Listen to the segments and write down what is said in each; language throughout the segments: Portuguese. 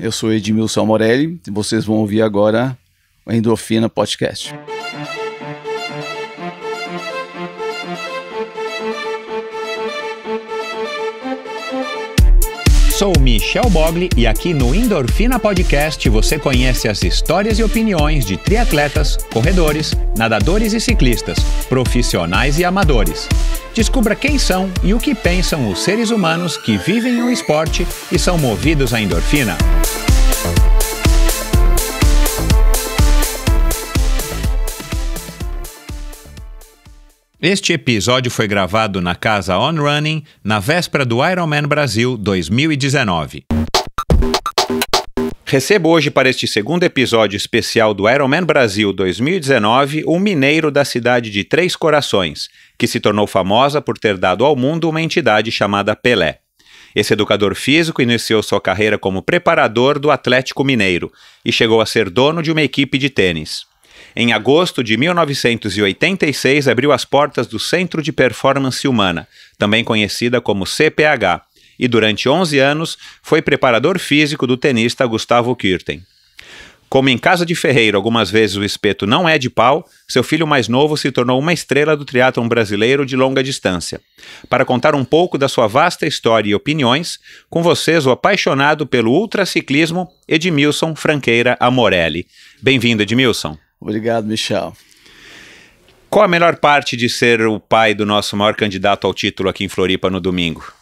Eu sou Edmilson Morelli e vocês vão ouvir agora o Endorfina Podcast. Sou Michel Bogli e aqui no Endorfina Podcast você conhece as histórias e opiniões de triatletas, corredores, nadadores e ciclistas, profissionais e amadores. Descubra quem são e o que pensam os seres humanos que vivem o esporte e são movidos à endorfina. Este episódio foi gravado na casa On Running na véspera do Ironman Brasil 2019. Recebo hoje para este segundo episódio especial do Ironman Brasil 2019 um mineiro da cidade de Três Corações, que se tornou famosa por ter dado ao mundo uma entidade chamada Pelé. Esse educador físico iniciou sua carreira como preparador do Atlético Mineiro e chegou a ser dono de uma equipe de tênis. Em agosto de 1986, abriu as portas do Centro de Performance Humana, também conhecida como CPH, e durante 11 anos foi preparador físico do tenista Gustavo Kirten. Como em casa de Ferreiro, algumas vezes o espeto não é de pau, seu filho mais novo se tornou uma estrela do triatlon brasileiro de longa distância. Para contar um pouco da sua vasta história e opiniões, com vocês o apaixonado pelo ultraciclismo, Edmilson Franqueira Amorelli. Bem-vindo, Edmilson. Obrigado, Michel. Qual a melhor parte de ser o pai do nosso maior candidato ao título aqui em Floripa no domingo?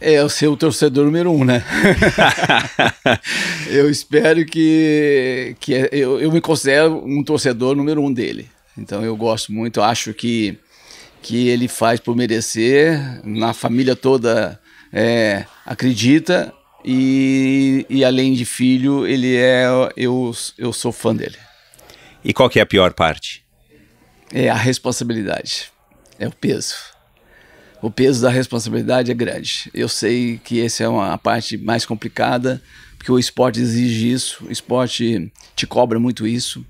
É eu ser o torcedor número um, né? eu espero que, que é, eu, eu me considero um torcedor número um dele. Então eu gosto muito, acho que que ele faz por merecer, na família toda é, acredita e, e além de filho ele é eu eu sou fã dele. E qual que é a pior parte? É a responsabilidade, é o peso. O peso da responsabilidade é grande. Eu sei que essa é uma parte mais complicada, porque o esporte exige isso, o esporte te cobra muito isso.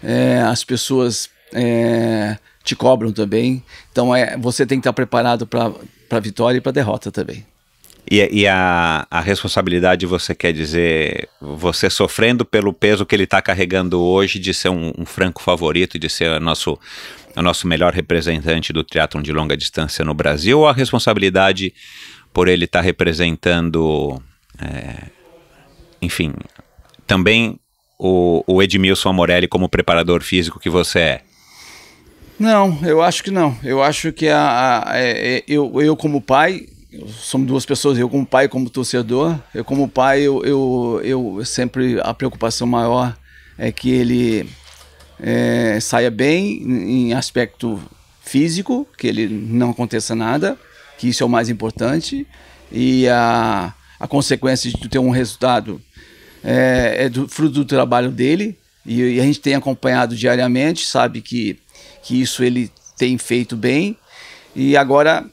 É, as pessoas é, te cobram também. Então é, você tem que estar preparado para a vitória e para a derrota também. E, e a, a, responsabilidade, você quer dizer, você sofrendo pelo peso que ele está carregando hoje de ser um, um, franco favorito, de ser nosso, o nosso melhor representante do triatlon de longa distância no Brasil, ou a responsabilidade por ele estar tá representando, é, enfim, também o, o Edmilson Amorelli como preparador físico que você é? Não, eu acho que não. Eu acho que a, a, a é, é, eu, eu, como pai, somos duas pessoas, eu como pai, como torcedor. Eu como pai, eu, eu, eu sempre a preocupação maior é que ele é, saia bem em aspecto físico, que ele não aconteça nada, que isso é o mais importante. E a, a consequência de ter um resultado é, é do, fruto do trabalho dele. E, e, a gente tem acompanhado diariamente, sabe que, que isso ele tem feito bem. E agora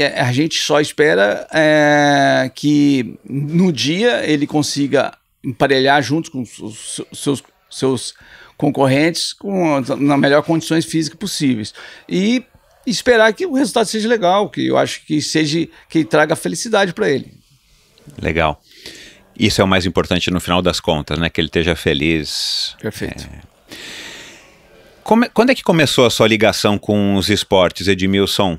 é, a gente só espera é, que no dia ele consiga emparelhar junto com os seus, seus concorrentes com, na melhor condições físicas possíveis. E esperar que o resultado seja legal, que eu acho que seja que traga felicidade para ele. Legal. Isso é o mais importante no final das contas, né? Que ele esteja feliz. Perfeito. É... Como, quando é que começou a sua ligação com os esportes, Edmilson?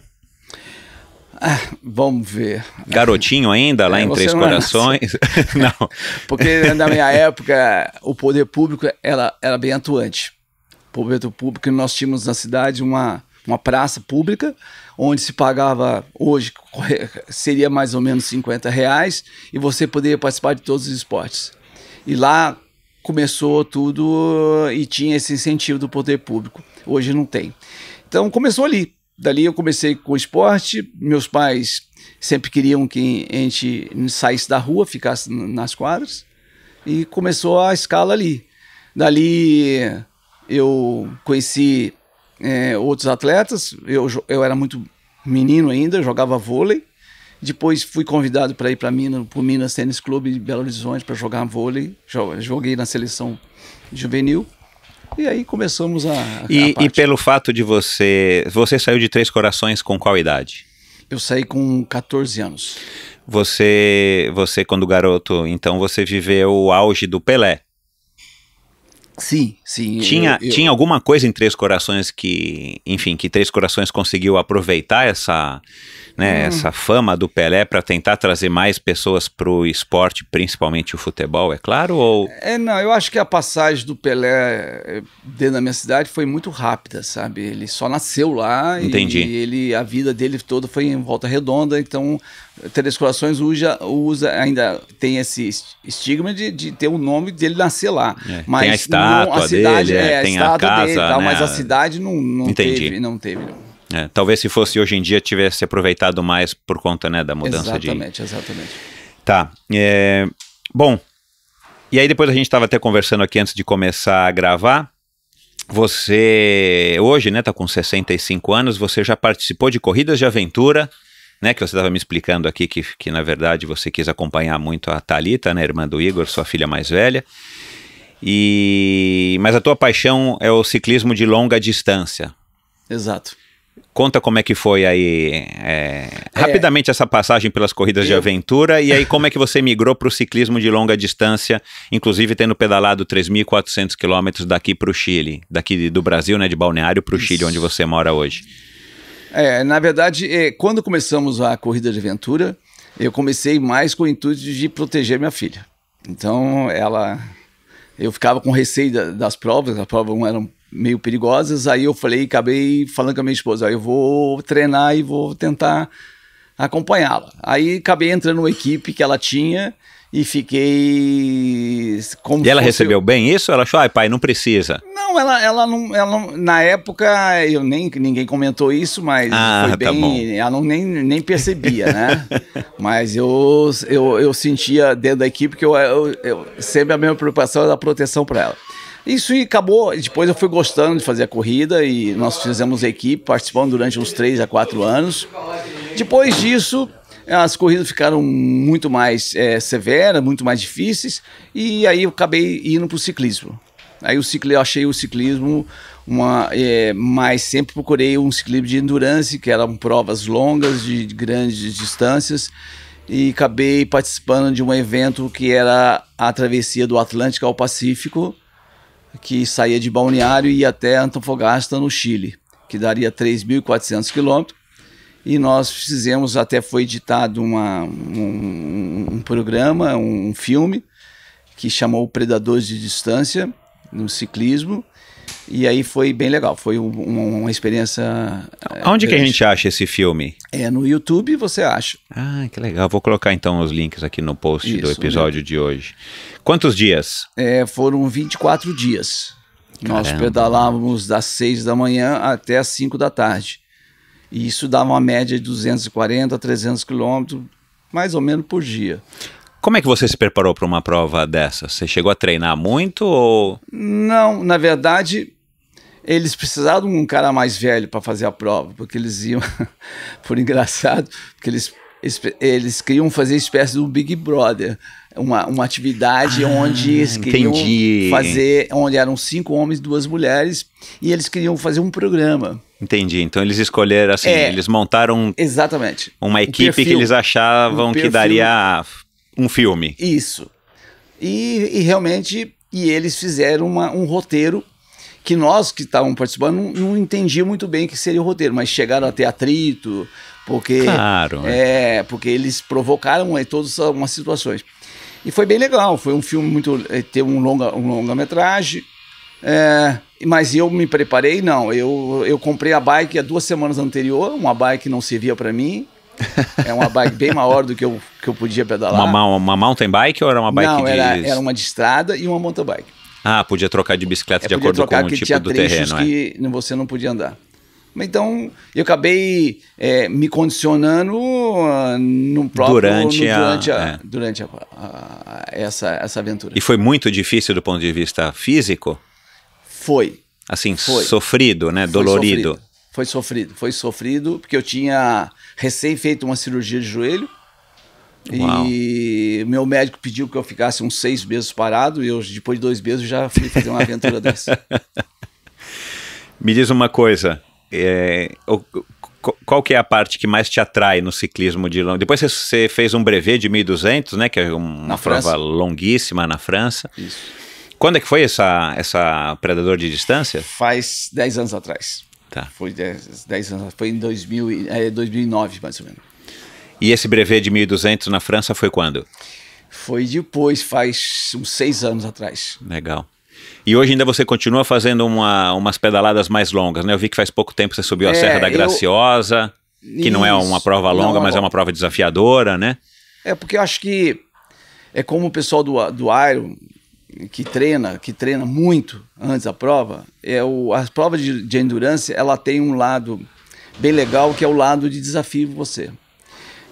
Ah, vamos ver. Garotinho ainda, lá é, em Três não é Corações? Assim. não. Porque na minha época, o poder público era, era bem atuante. O poder público, nós tínhamos na cidade uma, uma praça pública, onde se pagava, hoje seria mais ou menos 50 reais, e você poderia participar de todos os esportes. E lá começou tudo e tinha esse incentivo do poder público. Hoje não tem. Então começou ali dali eu comecei com esporte. Meus pais sempre queriam que a gente saísse da rua, ficasse nas quadras. E começou a escala ali. Dali eu conheci é, outros atletas. Eu, eu era muito menino ainda, jogava vôlei. Depois fui convidado para ir para Minas, para o Minas Tênis Clube de Belo Horizonte para jogar vôlei. Joguei na seleção juvenil. E aí começamos a. a e, e, pelo fato de você. Você saiu de Três Corações com qual idade? Eu saí com 14 anos. Você, você quando garoto, então você viveu o auge do Pelé. Sim, sim. Tinha, eu, eu... tinha alguma coisa em Três Corações que, enfim, que Três Corações conseguiu aproveitar essa, né, hum. essa fama do Pelé para tentar trazer mais pessoas para o esporte, principalmente o futebol, é claro? Ou... É, não, eu acho que a passagem do Pelé eh, dentro da minha cidade foi muito rápida, sabe? Ele só nasceu lá Entendi. e ele, a vida dele toda foi em volta redonda, então Três Corações usa, usa, ainda tem esse estigma de, de ter o nome dele nascer lá. É, mas tem a estátua não, a cidade, dele, é, é, a tem a casa, dele, tal, né? mas a né? cidade não, não Entendi. teve. Não teve é, talvez se fosse hoje em dia tivesse aproveitado mais por conta né, da mudança exatamente, de... Exatamente, exatamente. Tá. É, bom, e aí depois a gente estava até conversando aqui antes de começar a gravar. Você hoje, né, tá com 65 anos, você já participou de corridas de aventura, né, que você estava me explicando aqui que, que na verdade você quis acompanhar muito a Talita, né, irmã do Igor, sua filha mais velha. E mas a tua paixão é o ciclismo de longa distância. Exato. Conta como é que foi aí é, é, rapidamente essa passagem pelas corridas eu... de aventura e aí como é que você migrou para o ciclismo de longa distância, inclusive tendo pedalado 3.400 quilômetros daqui para o Chile, daqui do Brasil, né, de Balneário para o Chile, onde você mora hoje. É, na verdade, é, quando começamos a corrida de aventura, eu comecei mais com o intuito de proteger minha filha. Então, ela. Eu ficava com receio da, das provas, as provas eram meio perigosas. Aí eu falei, acabei falando com a minha esposa: eu vou treinar e vou tentar acompanhá-la. Aí acabei entrando numa equipe que ela tinha e fiquei como E ela recebeu bem isso? Ela achou, ai pai, não precisa. Não, ela, ela não, ela não, na época eu nem ninguém comentou isso, mas ah, foi tá bem, tá ela não, nem, nem percebia, né? mas eu, eu eu sentia dentro da equipe que eu, eu, eu sempre a mesma preocupação era a proteção para ela. Isso e acabou. Depois eu fui gostando de fazer a corrida e nós fizemos a equipe, participando durante uns três a quatro anos. Depois disso, as corridas ficaram muito mais é, severas, muito mais difíceis, e aí eu acabei indo para o ciclismo. Aí o ciclismo, eu achei o ciclismo uma, é, eh, mas sempre procurei um ciclismo de endurance, que eram provas longas de grandes distâncias, e acabei participando de um evento que era a travessia do Atlântico ao Pacífico, que saía de Balneário e ia até Antofagasta, no Chile, que daria 3.400 quilômetros e nós fizemos, até foi editado uma, um, um programa, um filme, que chamou Predadores de Distância, no ciclismo, e aí foi bem legal, foi um, uma experiência. Eh, Onde grande. que a gente acha esse filme? É no YouTube, você acha. Ah, que legal. Vou colocar então os links aqui no post Isso, do né? episódio de hoje. Quantos dias? É, foram 24 dias. Caramba. Nós pedalávamos das 6 da manhã até as 5 da tarde. E isso dava uma média de 240 a 300 quilômetros, mais ou menos por dia. Como é que você se preparou para uma prova dessa? Você chegou a treinar muito ou. Não, na verdade, eles precisavam de um cara mais velho para fazer a prova, porque eles iam, por engraçado, porque eles, eles, queriam fazer espécie do Big Brother, uma, uma atividade ah, onde eles queriam entendi. fazer, onde eram cinco homens, e duas mulheres, e eles queriam fazer um programa. Entendi. Então eles escolheram, assim, é, eles montaram exatamente uma equipe perfil, que eles achavam que daria um filme. Isso. E, e realmente, e eles fizeram uma, um roteiro que nós que estávamos participando não, não entendíamos muito bem o que seria o roteiro, mas chegaram a ter atrito, porque, claro. é, é porque eles provocaram é, todas algumas situações. E foi bem legal, foi um filme muito. É, teve um longa-metragem. Um longa é, mas eu me preparei, não. Eu, eu comprei a bike há duas semanas anterior, uma bike que não servia para mim. É uma bike bem maior do que eu, que eu podia pedalar. Uma, uma mountain bike ou era uma bike não, de... era, era uma de estrada e uma mountain bike. Ah, podia trocar de bicicleta é, de acordo com o tipo do terreno. É. que é. você não podia andar. Então, eu acabei é, me condicionando ah, no próprio, durante, no, durante, a, a, é. durante a, essa, essa aventura. E foi muito difícil do ponto de vista físico? Foi. Assim, foi. sofrido, né? Foi Dolorido. Sofrido. Foi sofrido, foi sofrido, porque eu tinha recém feito uma cirurgia de joelho. Uau. E meu médico pediu que eu ficasse uns seis meses parado e eu, depois de dois meses, já fui fazer uma aventura dessa. Me diz uma coisa, é, o, qual que é a parte que mais te atrai no ciclismo de longo? Depois você fez um brevet de 1.200, né, que é uma na prova França. longuíssima na França. Isso. Quando é que foi essa, essa Predador de Distância? Faz 10 anos atrás. Tá. Foi dez anos, foi em 2000, é, 2009, mais ou menos. E esse brevet de 1.200 na França foi quando? Foi depois, faz uns seis anos atrás. Legal. E hoje ainda você continua fazendo uma, umas pedaladas mais longas, né? Eu vi que faz pouco tempo você subiu a é, Serra da Graciosa, eu... que Isso, não é uma prova longa, não, mas é uma prova desafiadora, né? É, porque eu acho que é como o pessoal do, do Iron, que treina, que treina muito antes da prova, é o, a prova de, de endurance, ela tem um lado bem legal que é o lado de desafio você.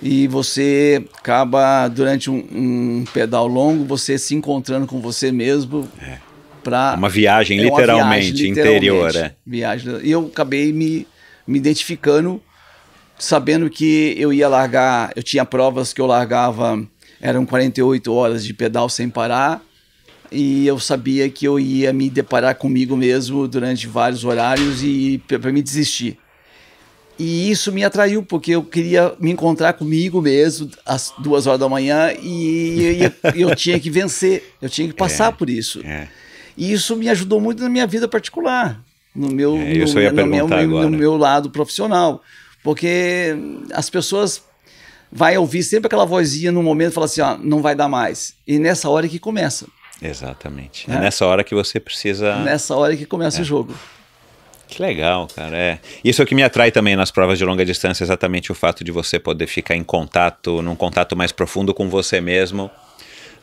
E você acaba durante um, um pedal longo você se encontrando com você mesmo. É. Pra, é uma viagem é literalmente, uma viagem, literalmente interior, é. Viagem. E eu acabei me, me identificando sabendo que eu ia largar, eu tinha provas que eu largava eram 48 horas de pedal sem parar e eu sabia que eu ia me deparar comigo mesmo durante vários horários e para me desistir. E isso me atraiu, porque eu queria me encontrar comigo mesmo às duas horas da manhã e eu, eu tinha que vencer, eu tinha que passar é, por isso. É. E isso me ajudou muito na minha vida particular, no meu, é, no, no, meu, no meu lado profissional. Porque as pessoas vai ouvir sempre aquela vozinha no momento e falar assim, não vai dar mais. E nessa hora é que começa. Exatamente. É, é nessa hora que você precisa. Nessa hora que começa é. o jogo. Que legal, cara. É. Isso é o que me atrai também nas provas de longa distância, exatamente o fato de você poder ficar em contato, num contato mais profundo com você mesmo,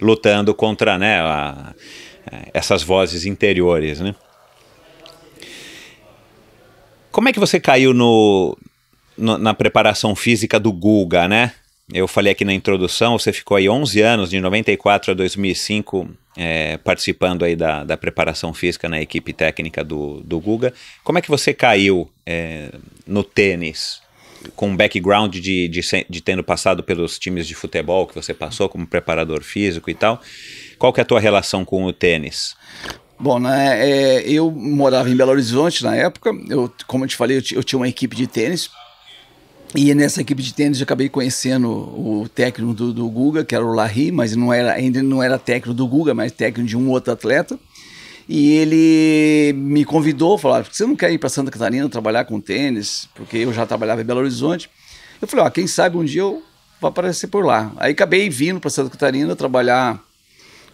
lutando contra né, a, é, essas vozes interiores, né? Como é que você caiu no, no na preparação física do Guga, né? Eu falei aqui na introdução, você ficou aí 11 anos, de 94 a 2005, é, participando aí da, da, preparação física na equipe técnica do, do Guga. Como é que você caiu é, no tênis? Com um background de, de, de, tendo passado pelos times de futebol que você passou como preparador físico e tal, qual que é a tua relação com o tênis? Bom, né, é, eu morava em Belo Horizonte na época, eu, como eu te falei, eu, eu tinha uma equipe de tênis, e nessa equipe de tênis eu acabei conhecendo o técnico do, do Guga, que era o Larry, mas não era, ainda não era técnico do Guga, mas técnico de um outro atleta. E ele me convidou, falou: você não quer ir para Santa Catarina trabalhar com tênis? Porque eu já trabalhava em Belo Horizonte. Eu falei: ó, quem sabe um dia eu vou aparecer por lá. Aí acabei vindo para Santa Catarina trabalhar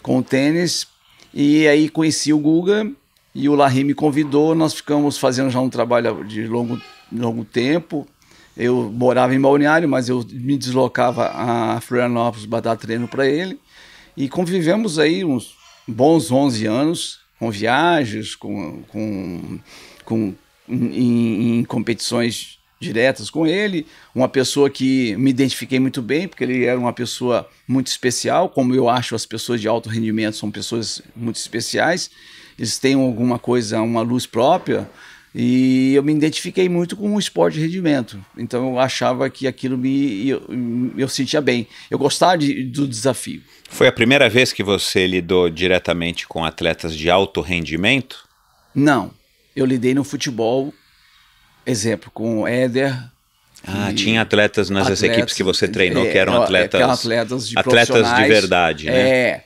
com tênis. E aí conheci o Guga e o Larry me convidou. Nós ficamos fazendo já um trabalho de longo, longo tempo eu morava em Balneário, mas eu me deslocava a Florianópolis para dar treino para ele. E convivemos aí uns bons 11 anos com viagens, com, com, com em, em, competições diretas com ele, uma pessoa que me identifiquei muito bem, porque ele era uma pessoa muito especial, como eu acho as pessoas de alto rendimento são pessoas muito especiais, eles têm alguma coisa, uma luz própria, e eu me identifiquei muito com o esporte de rendimento. Então eu achava que aquilo me. eu, eu sentia bem. Eu gostava de, do desafio. Foi a primeira vez que você lidou diretamente com atletas de alto rendimento? Não. Eu lidei no futebol, exemplo, com o Éder. Ah, tinha atletas nas atletas, equipes que você treinou é, é, que eram atletas. É, atletas de Atletas de verdade, né? É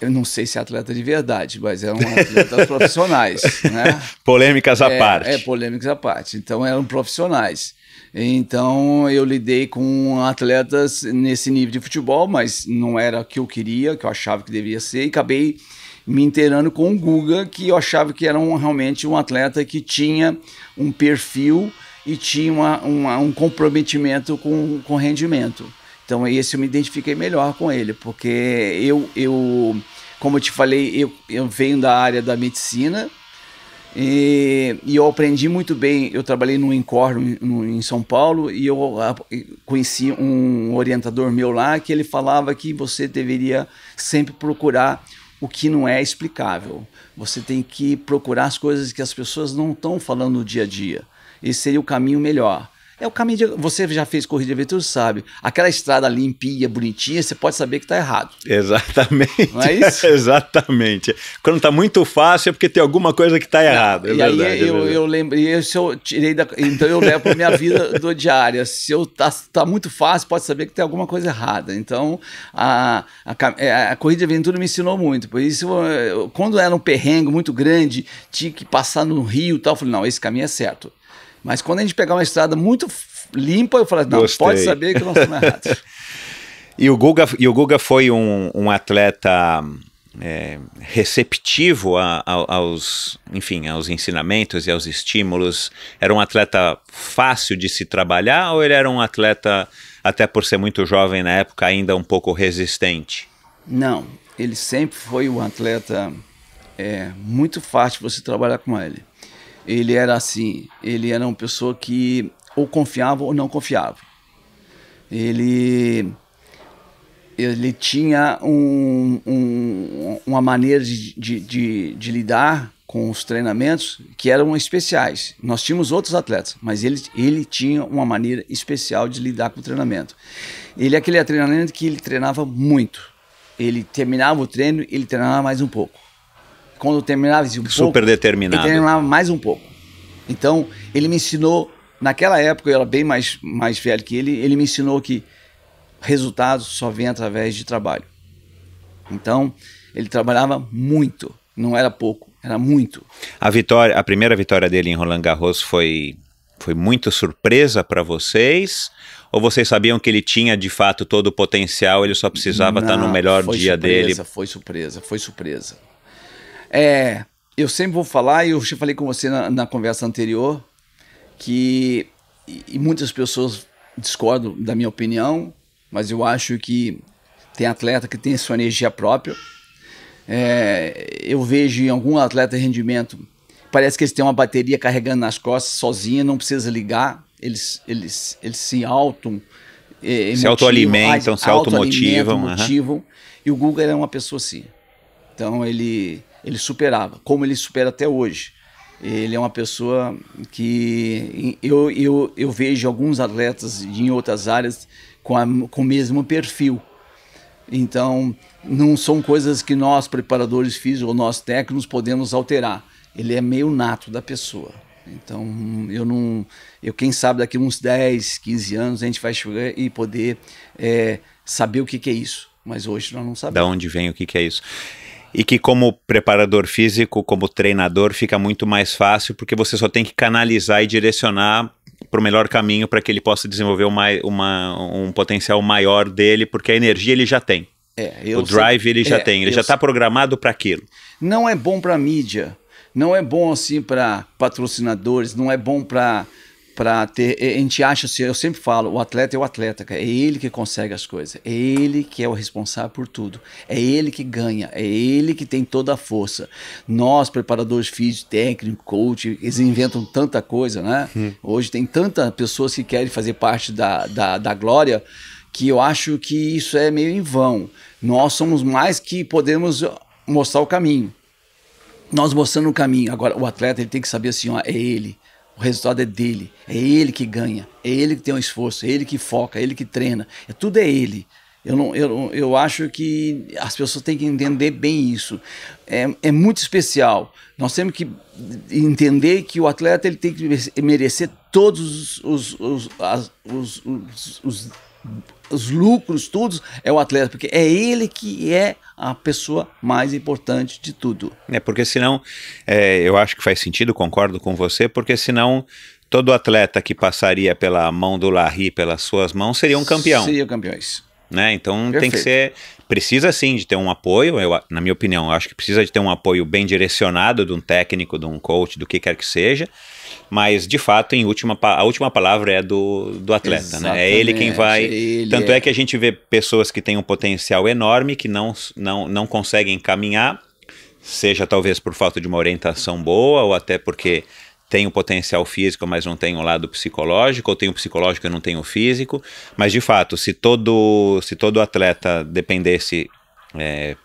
eu não sei se é atleta de verdade, mas eram é atletas profissionais. Né? Polêmicas à é, parte. É, polêmicas à parte. Então eram profissionais. Então eu lidei com atletas nesse nível de futebol, mas não era o que eu queria, que eu achava que devia ser, e acabei me inteirando com o Guga, que eu achava que era um, realmente um atleta que tinha um perfil e tinha uma, uma, um comprometimento com, com rendimento. Então esse eu me identifiquei melhor com ele, porque eu, eu como eu te falei, eu, eu venho da área da medicina e, e eu aprendi muito bem. Eu trabalhei no INCOR em São Paulo e eu conheci um orientador meu lá que ele falava que você deveria sempre procurar o que não é explicável. Você tem que procurar as coisas que as pessoas não estão falando no dia a dia. Esse seria o caminho melhor. É o caminho de. Você já fez corrida de aventura, sabe? Aquela estrada limpinha, bonitinha, você pode saber que está errado. Exatamente. Não é isso? Exatamente. Quando está muito fácil é porque tem alguma coisa que está errada. É, é e verdade, aí eu, é eu lembrei, eu tirei da. Então eu levo para minha vida do diária. Se eu tá, tá muito fácil, pode saber que tem alguma coisa errada. Então a, a, é, a corrida de aventura me ensinou muito. Por isso, eu, quando era um perrengue muito grande, tinha que passar no rio e tal, eu falei, não, esse caminho é certo. Mas quando a gente pegar uma estrada muito limpa, eu falo, assim, não, Gostei. pode saber que não sou errados. e, o Guga, e o Guga foi um, um atleta é, receptivo a, a, aos, enfim, aos ensinamentos e aos estímulos? Era um atleta fácil de se trabalhar ou ele era um atleta, até por ser muito jovem na época, ainda um pouco resistente? Não, ele sempre foi um atleta é, muito fácil você trabalhar com ele ele era assim, ele era uma pessoa que ou confiava ou não confiava. Ele ele tinha um, um, uma maneira de, de, de, de, lidar com os treinamentos que eram especiais. Nós tínhamos outros atletas, mas ele, ele tinha uma maneira especial de lidar com o treinamento. Ele é aquele treinamento que ele treinava muito. Ele terminava o treino, ele treinava mais um pouco quando terminava um Super pouco, determinado. Ele terminava mais um pouco. Então, ele me ensinou, naquela época eu era bem mais, mais velho que ele, ele me ensinou que resultados só vem através de trabalho. Então, ele trabalhava muito, não era pouco, era muito. A vitória, a primeira vitória dele em Roland Garros foi foi muito surpresa para vocês? Ou vocês sabiam que ele tinha de fato todo o potencial, ele só precisava estar tá no melhor dia surpresa, dele? Foi surpresa, foi surpresa, foi surpresa. É, eu sempre vou falar, e eu já falei com você na, na, conversa anterior, que e muitas pessoas discordam da minha opinião, mas eu acho que tem atleta que tem sua energia própria. É, eu vejo em algum atleta rendimento, parece que eles têm uma bateria carregando nas costas sozinha, não precisa ligar, eles, eles, eles se auto... Eh, se autoalimentam, se automotivam. Auto motivam, uhum. E o Guga é uma pessoa assim. Então ele ele superava, como ele supera até hoje. Ele é uma pessoa que eu, eu, eu vejo alguns atletas em outras áreas com, a, com o mesmo perfil. Então, não são coisas que nós, preparadores físicos ou nós técnicos, podemos alterar. Ele é meio nato da pessoa. Então, eu não. Eu, quem sabe, daqui uns 10, 15 anos, a gente vai chegar e poder é, saber o que, que é isso. Mas hoje nós não sabemos. Da onde vem o que, que é isso? e que como preparador físico, como treinador, fica muito mais fácil porque você só tem que canalizar e direcionar para o melhor caminho para que ele possa desenvolver uma, uma, um potencial maior dele, porque a energia ele já tem. É, o drive sei, ele já é, tem, ele já está programado para aquilo. Não é bom para mídia, não é bom assim para patrocinadores, não é bom para para ter. A gente acha assim, eu sempre falo, o atleta é o atleta, cara. É ele que consegue as coisas. É ele que é o responsável por tudo. É ele que ganha. É ele que tem toda a força. Nós, preparadores físicos, técnicos, coach, eles inventam tanta coisa, né? Hum. Hoje tem tantas pessoas que querem fazer parte da, da, da glória que eu acho que isso é meio em vão. Nós somos mais que podemos mostrar o caminho. Nós mostrando o caminho. Agora, o atleta ele tem que saber assim, ó, é ele. O resultado é dele, é ele que ganha, é ele que tem o um esforço, é ele que foca, é ele que treina, é, tudo é ele. Eu, não, eu, eu acho que as pessoas têm que entender bem isso. É, é muito especial. Nós temos que entender que o atleta ele tem que merecer todos os, os, os, as, os, os os lucros, tudo, é o atleta, porque é ele que é a pessoa mais importante de tudo. É, porque senão, é, eu acho que faz sentido, concordo com você, porque senão todo atleta que passaria pela mão do Larry, pelas suas mãos, seria um campeão. Seria campeões. Né? Então Perfeito. tem que ser. Precisa sim de ter um apoio, eu, na minha opinião, eu acho que precisa de ter um apoio bem direcionado de um técnico, de um coach, do que quer que seja, mas de fato, em última, a última palavra é do, do atleta, né? É ele quem vai. Ele Tanto é... é que a gente vê pessoas que têm um potencial enorme, que não, não, não conseguem caminhar, seja talvez por falta de uma orientação boa ou até porque tem o potencial físico, mas não tem o lado psicológico, ou tem o psicológico e não tem o físico. Mas de fato, se todo, se todo atleta dependesse é,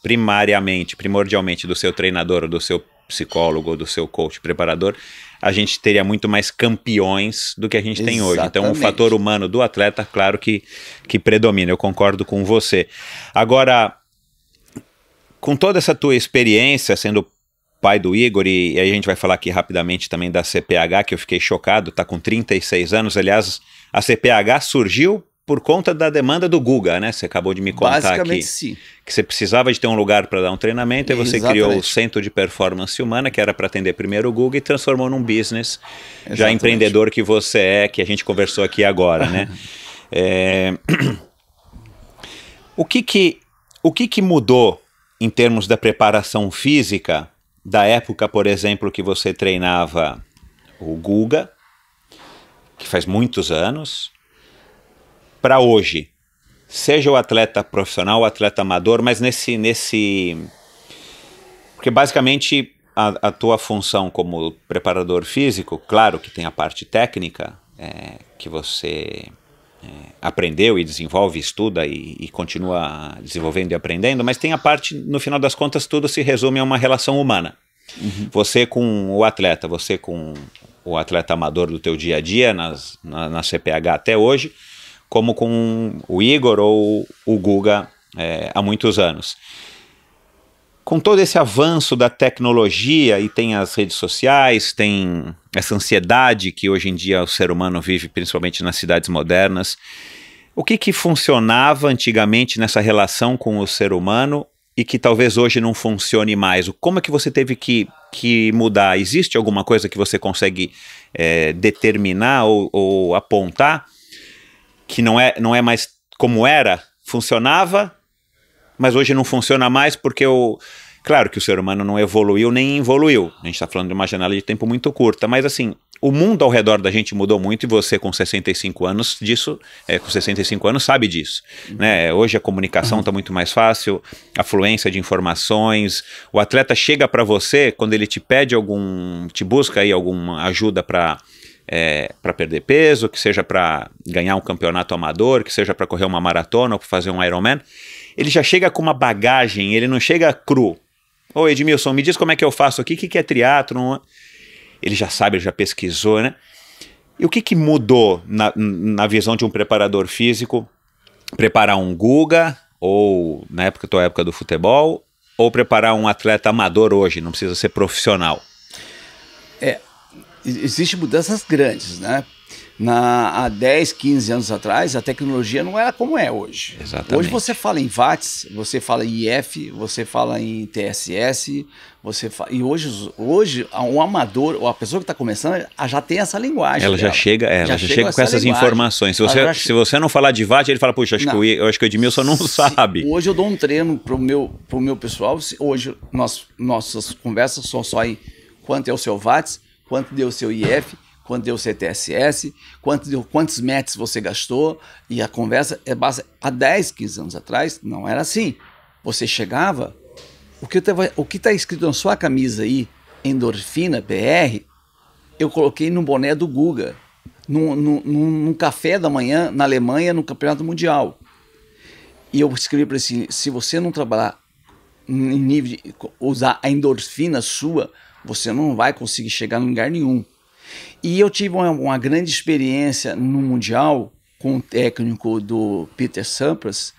primariamente, primordialmente do seu treinador, ou do seu psicólogo, ou do seu coach preparador, a gente teria muito mais campeões do que a gente Exatamente. tem hoje. Então, o fator humano do atleta, claro que, que predomina, eu concordo com você. Agora, com toda essa tua experiência sendo pai do Igor, e, e aí a gente vai falar aqui rapidamente também da CPH, que eu fiquei chocado, tá com 36 anos, aliás, a CPH surgiu por conta da demanda do Guga, né? Você acabou de me contar aqui. Sim. Que você precisava de ter um lugar para dar um treinamento, e aí você Exatamente. criou o Centro de Performance Humana, que era para atender primeiro o Guga, e transformou num business, Exatamente. já empreendedor que você é, que a gente conversou aqui agora, né? é... o que que, o que, que mudou em termos da preparação física da época, por exemplo, que você treinava o Guga, que faz muitos anos, para hoje, seja o atleta profissional, o atleta amador, mas nesse. nesse porque basicamente a, a tua função como preparador físico, claro que tem a parte técnica é, que você é, aprendeu e desenvolve, estuda e, e continua desenvolvendo e aprendendo, mas tem a parte, no final das contas, tudo se resume a uma relação humana. Uhum. Você com o atleta, você com o atleta amador do teu dia a dia, nas, na, na CPH até hoje, como com o Igor ou o Guga é, há muitos anos. Com todo esse avanço da tecnologia, e tem as redes sociais, tem essa ansiedade que hoje em dia o ser humano vive, principalmente nas cidades modernas, o que, que funcionava antigamente nessa relação com o ser humano e que talvez hoje não funcione mais? Como é que você teve que, que mudar? Existe alguma coisa que você consegue é, determinar ou, ou apontar? que não é, não é mais como era, funcionava, mas hoje não funciona mais porque o. Claro que o ser humano não evoluiu nem evoluiu. A gente está falando de uma janela de tempo muito curta, mas assim, o mundo ao redor da gente mudou muito e você com 65 anos disso, é, com 65 anos sabe disso, né? Hoje a comunicação está uhum. muito mais fácil, a fluência de informações, o atleta chega para você quando ele te pede algum, te busca aí alguma ajuda para é, para perder peso, que seja para ganhar um campeonato amador, que seja para correr uma maratona ou para fazer um Ironman, ele já chega com uma bagagem, ele não chega cru. Ô Edmilson, me diz como é que eu faço aqui, o que, que é triatlon? Ele já sabe, ele já pesquisou, né? E o que, que mudou na, na visão de um preparador físico preparar um Guga, ou na época, tua época do futebol, ou preparar um atleta amador hoje, não precisa ser profissional? É, Existem mudanças grandes, né? Na, há 10, 15 anos atrás, a tecnologia não era como é hoje. Exatamente. Hoje você fala em watts, você fala em IF, você fala em TSS, você fala, e hoje, hoje o amador, ou a pessoa que está começando, já tem essa linguagem. Ela dela. já chega, é, ela já, já chega, chega com essa essas linguagem. informações. Se você, se você não falar de watts ele fala, puxa, acho que eu, eu acho que o Edmilson não se, sabe. Hoje eu dou um treino para o meu, pro meu pessoal. Hoje nós, nossas conversas são só em quanto é o seu watts quanto deu o seu IF, quanto deu o CTSS, quanto deu, quantos METs você gastou. E a conversa é base. Há 10, 15 anos atrás, não era assim. Você chegava, o que está escrito na sua camisa aí, endorfina, PR, eu coloquei no boné do Guga, num, num, num café da manhã na Alemanha, no Campeonato Mundial. E eu escrevi para ele assim: se você não trabalhar em nível de usar a endorfina sua você não vai conseguir chegar em lugar nenhum. E eu tive uma, uma grande experiência no Mundial com o um técnico do Peter Sampras,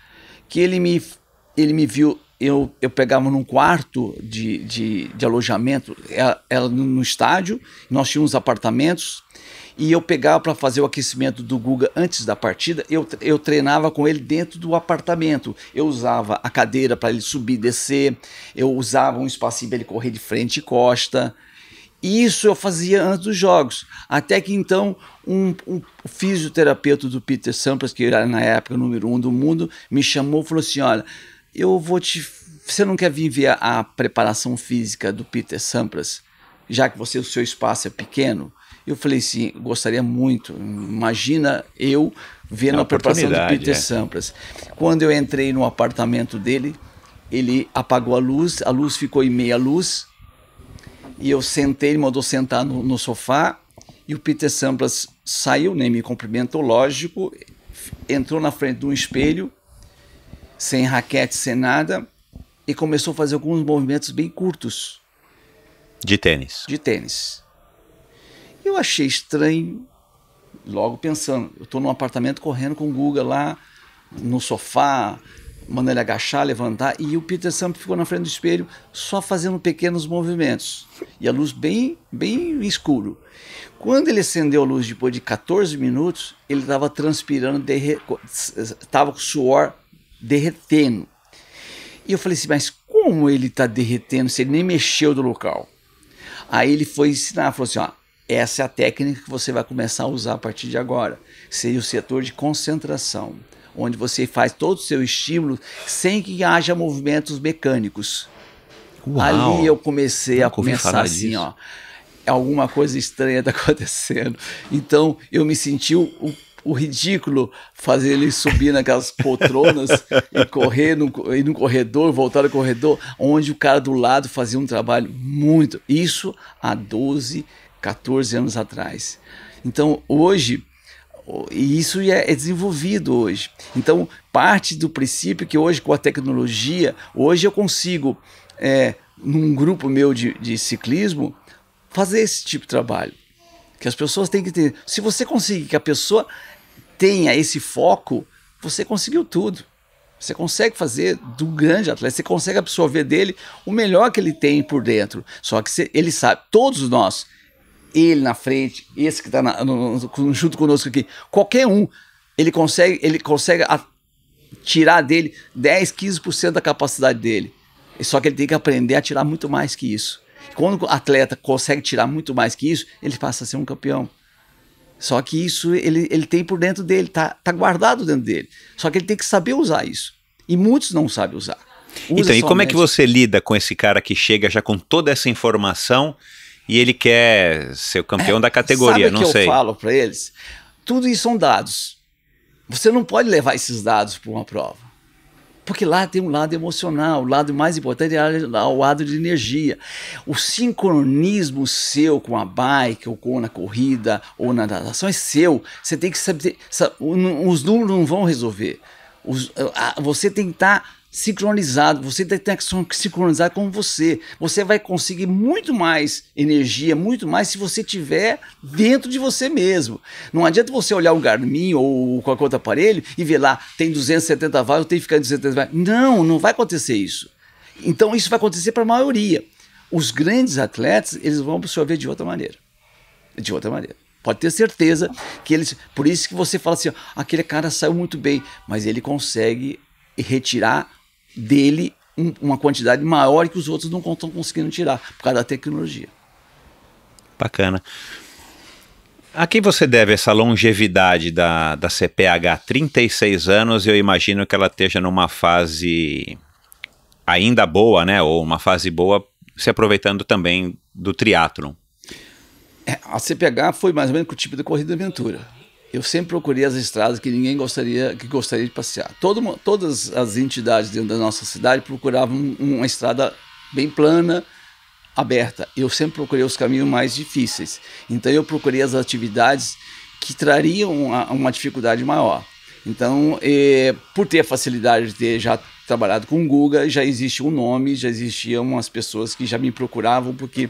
que ele me, ele me viu. Eu, eu pegava num quarto de, de, de alojamento, ela é, era é no estádio, nós tínhamos apartamentos, e eu pegava para fazer o aquecimento do Guga antes da partida, eu, eu treinava com ele dentro do apartamento. Eu usava a cadeira para ele subir e descer, eu usava um espacinho para ele correr de frente e costa. Isso eu fazia antes dos jogos. Até que então, um, um fisioterapeuta do Peter Sampras, que era na época o número um do mundo, me chamou e falou assim: Olha, eu vou te. Você não quer vir ver a preparação física do Peter Sampras, já que você, o seu espaço é pequeno? Eu falei assim, gostaria muito. Imagina eu vendo é a preparação do Peter é. Sampras. Quando eu entrei no apartamento dele, ele apagou a luz, a luz ficou em meia luz. E eu sentei, ele mandou sentar no, no sofá. E o Peter Sampras saiu, nem me cumprimentou, lógico. Entrou na frente de um espelho, sem raquete, sem nada. E começou a fazer alguns movimentos bem curtos. De tênis. De tênis. Eu achei estranho, logo pensando, eu estou num apartamento correndo com o Guga lá, no sofá, mandando ele agachar, levantar, e o Peter Sam ficou na frente do espelho, só fazendo pequenos movimentos, e a luz bem, bem escuro. Quando ele acendeu a luz depois de 14 minutos, ele estava transpirando, estava com suor derretendo. E eu falei assim, mas como ele está derretendo se ele nem mexeu do local? Aí ele foi ensinar, falou assim, ó, essa é a técnica que você vai começar a usar a partir de agora. Seria o setor de concentração, onde você faz todo o seu estímulo sem que haja movimentos mecânicos. Uau, Ali eu comecei a pensar assim, disso. ó, alguma coisa estranha está acontecendo. Então eu me senti o, o ridículo fazer ele subir naquelas poltronas e correr no, ir no corredor, voltar no corredor, onde o cara do lado fazia um trabalho muito. Isso há 12, 14 anos atrás. Então, hoje, e isso é, desenvolvido hoje. Então, parte do princípio que hoje, com a tecnologia, hoje eu consigo, é, num grupo meu de, de ciclismo, fazer esse tipo de trabalho. Que as pessoas têm que ter. Se você conseguir que a pessoa tenha esse foco, você conseguiu tudo. Você consegue fazer do grande atleta, você consegue absorver dele o melhor que ele tem por dentro. Só que ele sabe, todos nós ele na frente, esse que está junto conosco aqui, qualquer um, ele consegue, ele consegue a, tirar dele 10, 15% da capacidade dele. Só que ele tem que aprender a tirar muito mais que isso. Quando o atleta consegue tirar muito mais que isso, ele passa a ser um campeão. Só que isso ele, ele tem por dentro dele, tá, tá guardado dentro dele. Só que ele tem que saber usar isso. E muitos não sabem usar. Então, Usa então, e como é que você lida com esse cara que chega já com toda essa informação e ele quer ser o campeão é, da categoria, sabe não que sei. Eu falo para eles, tudo isso são dados. Você não pode levar esses dados para uma prova. Porque lá tem um lado emocional, o lado mais importante é o lado de energia. O sincronismo seu com a bike, ou com na corrida, ou na natação é seu. Você tem que saber. Os números não vão resolver. Os, você tem que estar tá sincronizado, você tem que sincronizar com você. Você vai conseguir muito mais energia, muito mais se você tiver dentro de você mesmo. Não adianta você olhar o Garmin ou qualquer outro aparelho e ver lá, tem 270 watts, tem que ficar em 270 watts. Não, não vai acontecer isso. Então isso vai acontecer para a maioria. Os grandes atletas, eles vão absorver de outra maneira. De outra maneira. Pode ter certeza que eles, por isso que você fala assim, ó, aquele cara saiu muito bem, mas ele consegue retirar dele um, uma quantidade maior que os outros não estão conseguindo tirar por causa da tecnologia. Bacana. A quem você deve essa longevidade da, da CPH? 36 anos, eu imagino que ela esteja numa fase ainda boa, né? Ou uma fase boa, se aproveitando também do triatlon. É, a CPH foi mais ou menos o tipo da corrida aventura eu sempre procurei as estradas que ninguém gostaria que gostaria de passear. Todo, todas as entidades dentro da nossa cidade procuravam uma estrada bem plana, aberta. Eu sempre procurei os caminhos mais difíceis. Então eu procurei as atividades que trariam uma, uma dificuldade maior. Então, eh, por ter a facilidade de ter já trabalhado com o Guga, já existe um nome, já existiam umas pessoas que já me procuravam porque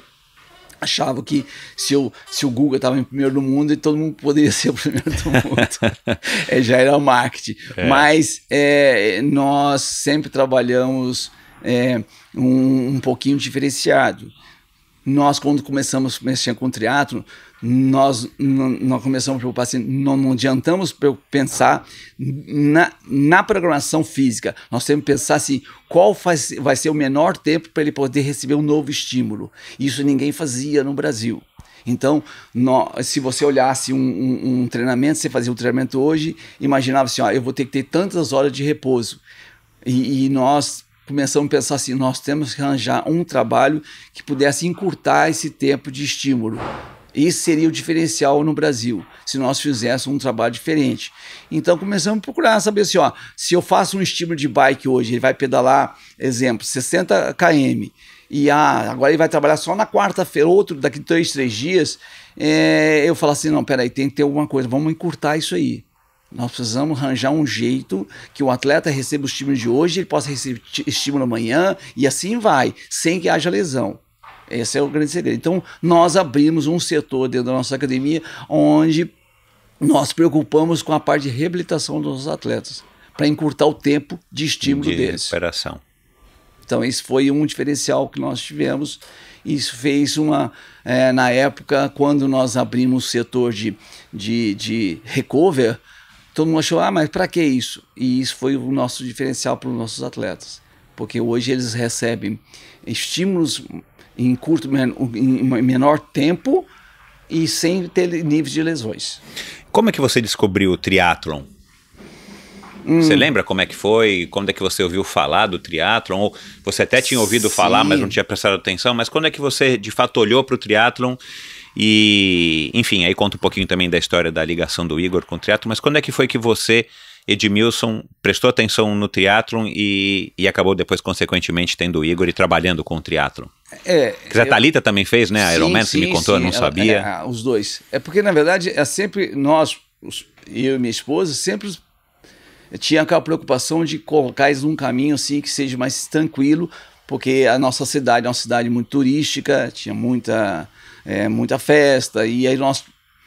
achava que se, eu, se o Google estava em primeiro do mundo, todo mundo poderia ser o primeiro do mundo. é, já era marketing. É. Mas é, nós sempre trabalhamos é, um, um pouquinho diferenciado. Nós, quando começamos a mexer com triatlo, nós não começamos pelo paciente, não, não adiantamos pensar na, na programação física. Nós temos que pensar assim, qual faz, vai ser o menor tempo para ele poder receber um novo estímulo. Isso ninguém fazia no Brasil. Então, no, se você olhasse um, um, um, treinamento, você fazia um treinamento hoje, imaginava assim, ó, eu vou ter que ter tantas horas de repouso. E, e nós começamos a pensar assim: nós temos que arranjar um trabalho que pudesse encurtar esse tempo de estímulo. Isso seria o diferencial no Brasil, se nós fizéssemos um trabalho diferente. Então começamos a procurar saber assim: ó, se eu faço um estímulo de bike hoje, ele vai pedalar, exemplo, 60 km, e ah, agora ele vai trabalhar só na quarta-feira, outro daqui dois, três dias, é, eu falo assim: não, peraí, tem que ter alguma coisa, vamos encurtar isso aí. Nós precisamos arranjar um jeito que o atleta receba o estímulo de hoje, ele possa receber estímulo amanhã e assim vai, sem que haja lesão. Esse é o grande segredo. Então, nós abrimos um setor dentro da nossa academia onde nós preocupamos com a parte de reabilitação dos atletas, para encurtar o tempo de estímulo de deles. Recuperação. Então, esse foi um diferencial que nós tivemos. Isso fez uma. É, na época, quando nós abrimos o setor de, de, de recover, todo mundo achou, ah, mas para que isso? E isso foi o nosso diferencial para os nossos atletas, porque hoje eles recebem estímulos em curto, em menor tempo e sem ter níveis de lesões. Como é que você descobriu o triatlon? Hum. Você lembra como é que foi? Quando é que você ouviu falar do triatlon? Ou você até tinha ouvido Sim. falar, mas não tinha prestado atenção. Mas quando é que você de fato olhou para o triatlon e, enfim, aí conta um pouquinho também da história da ligação do Igor com o teatro, mas quando é que foi que você, Edmilson, prestou atenção no teatro e, e acabou depois, consequentemente, tendo o Igor e trabalhando com o teatro? É, a Thalita também fez, né? A Iron Man, me contou, sim, eu não ela, sabia. é, ah, os dois. É porque, na verdade, é sempre nós, os, eu e minha esposa, sempre tinha aquela preocupação de colocar eles num caminho assim que seja mais tranquilo, porque a nossa cidade é uma cidade muito turística, tinha muita é, muita festa, e aí nós,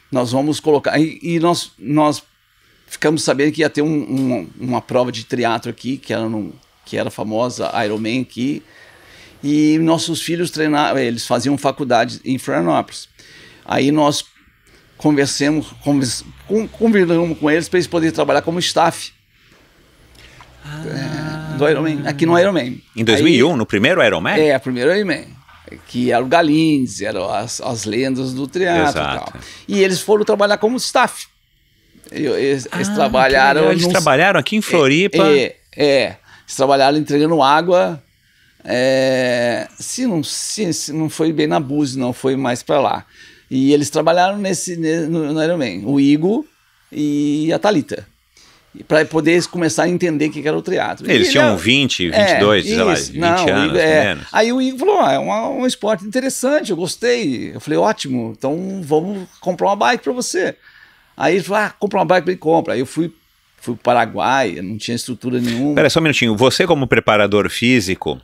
nós vamos colocar. E, e nós, nós ficamos sabendo que ia ter um, um, uma prova de teatro aqui, que era, no, que era famosa, Iron Man aqui. E nossos filhos treinavam, eles faziam faculdade em Florianópolis. Aí nós conversamos, convers, convidamos com eles para eles poderem trabalhar como staff. Ah. É, do Iron Man, aqui no Iron Man. Em 2001, Aí, no primeiro Iron Man? É, primeiro Iron Man que eram Galins, eram as, as lendas do teatro e tal. E eles foram trabalhar como staff. Eles, ah, eles trabalharam. Eles nos... trabalharam aqui em Floripa. É, é, é, eles trabalharam entregando água. É, se, não, se, se, não foi bem na bus não, foi mais para lá. E eles trabalharam nesse, no, no Iron o Igo e a Talita para poder começar a entender o que era o teatro. Eles tinham era... 20, 22, é, sei lá, 20 não, anos, é. menos. Aí o Igor falou, ah, é um esporte interessante, eu gostei. Eu falei, ótimo, então vamos comprar uma bike para você. Aí ele falou, ah, compra uma bike, ele compra. Aí eu fui, fui para o Paraguai, não tinha estrutura nenhuma. Espera só um minutinho, você como preparador físico,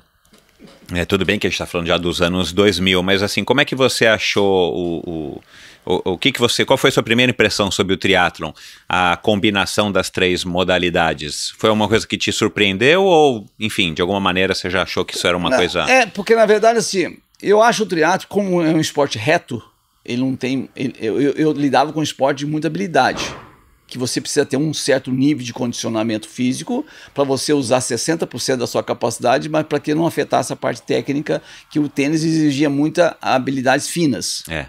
é, tudo bem que a gente está falando já dos anos 2000, mas assim, como é que você achou o... o o, o que, que você. Qual foi a sua primeira impressão sobre o triatlon? A combinação das três modalidades? Foi uma coisa que te surpreendeu ou, enfim, de alguma maneira você já achou que isso era uma não, coisa. É, porque na verdade, assim, eu acho o triatlo, como é um esporte reto, ele não tem. Ele, eu, eu, eu lidava com um esporte de muita habilidade que você precisa ter um certo nível de condicionamento físico para você usar 60% da sua capacidade, mas para que não afetasse a parte técnica, que o tênis exigia muita habilidades finas. É.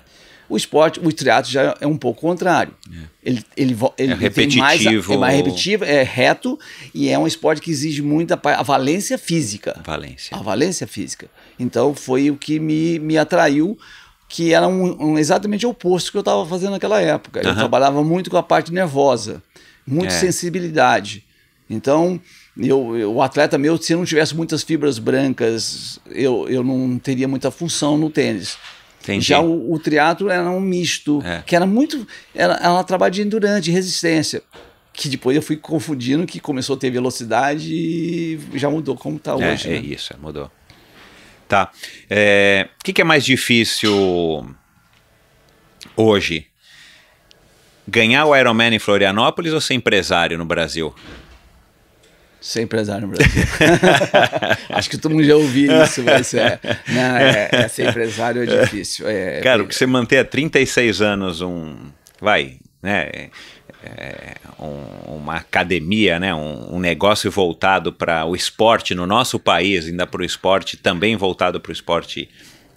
O esporte, o triatlo já é um pouco contrário. É. Ele, ele, ele é repetitivo. Mais, é mais repetitivo, é reto e é um esporte que exige muita a valência física. Valência. A valência física. Então foi o que me, me atraiu que era um, um, exatamente o oposto que eu estava fazendo naquela época. Eu trabalhava muito com a parte nervosa, muito é. sensibilidade. Então, eu, eu, o atleta meu, se eu não tivesse muitas fibras brancas, eu, eu não teria muita função no tênis. Entendi. Já o, o triatlo era um misto, é. que era muito. Era, era um trabalho de endurance, de resistência. Que depois eu fui confundindo que começou a ter velocidade e já mudou como está é, hoje. É né? isso, é, mudou. Tá. É, o que, que é mais difícil hoje? Ganhar o Ironman em Florianópolis ou ser empresário no Brasil? ser empresário no Brasil. Acho que todo mundo já ouviu isso, mas é, é, é ser empresário é difícil. É, é Cara, que você manter há 36 anos um. Vai, né? É, um, uma academia, né, um, um negócio voltado para o esporte no nosso país, ainda para o esporte, também voltado para o esporte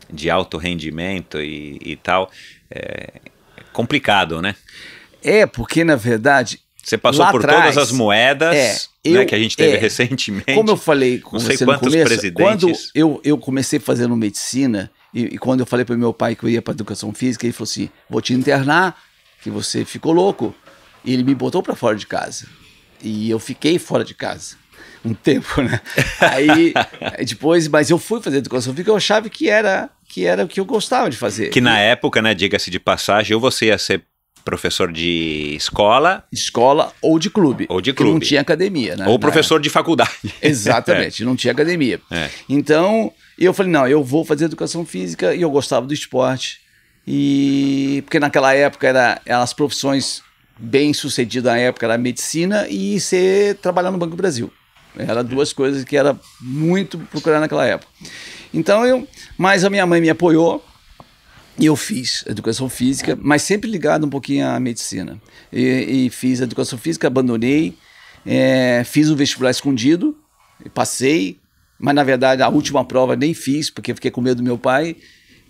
de alto rendimento e, e tal, é complicado, né? É, porque na verdade você passou por todas as moedas é, né, eu, né, que a gente teve é, recentemente. Como eu falei com Não sei você quantos começo, presidentes. Quando eu, eu comecei fazendo medicina, e, e quando eu falei para meu pai que eu ia para educação física, ele falou assim: vou te internar, que você ficou louco. E ele me botou para fora de casa. E eu fiquei fora de casa um tempo, né? Aí depois, mas eu fui fazer educação física, eu achava que era que era o que eu gostava de fazer. Que na e... época, né, diga-se de passagem, ou você ia ser Professor de escola. Escola ou de clube. Ou de clube. Que não tinha academia, né? Ou professor de faculdade. Exatamente, é. não tinha academia. É. Então, eu falei, não, eu vou fazer educação física e eu gostava do esporte. E porque naquela época era, as profissões bem sucedidas na época era medicina e ser trabalhar no Banco do Brasil. Eram duas coisas que era muito procurar naquela época. Então eu, mas a minha mãe me apoiou e eu fiz educação física, mas sempre ligado um pouquinho à medicina. E, e fiz educação física, abandonei, é, fiz o vestibular escondido, passei, mas na verdade a última prova nem fiz, porque fiquei com medo do meu pai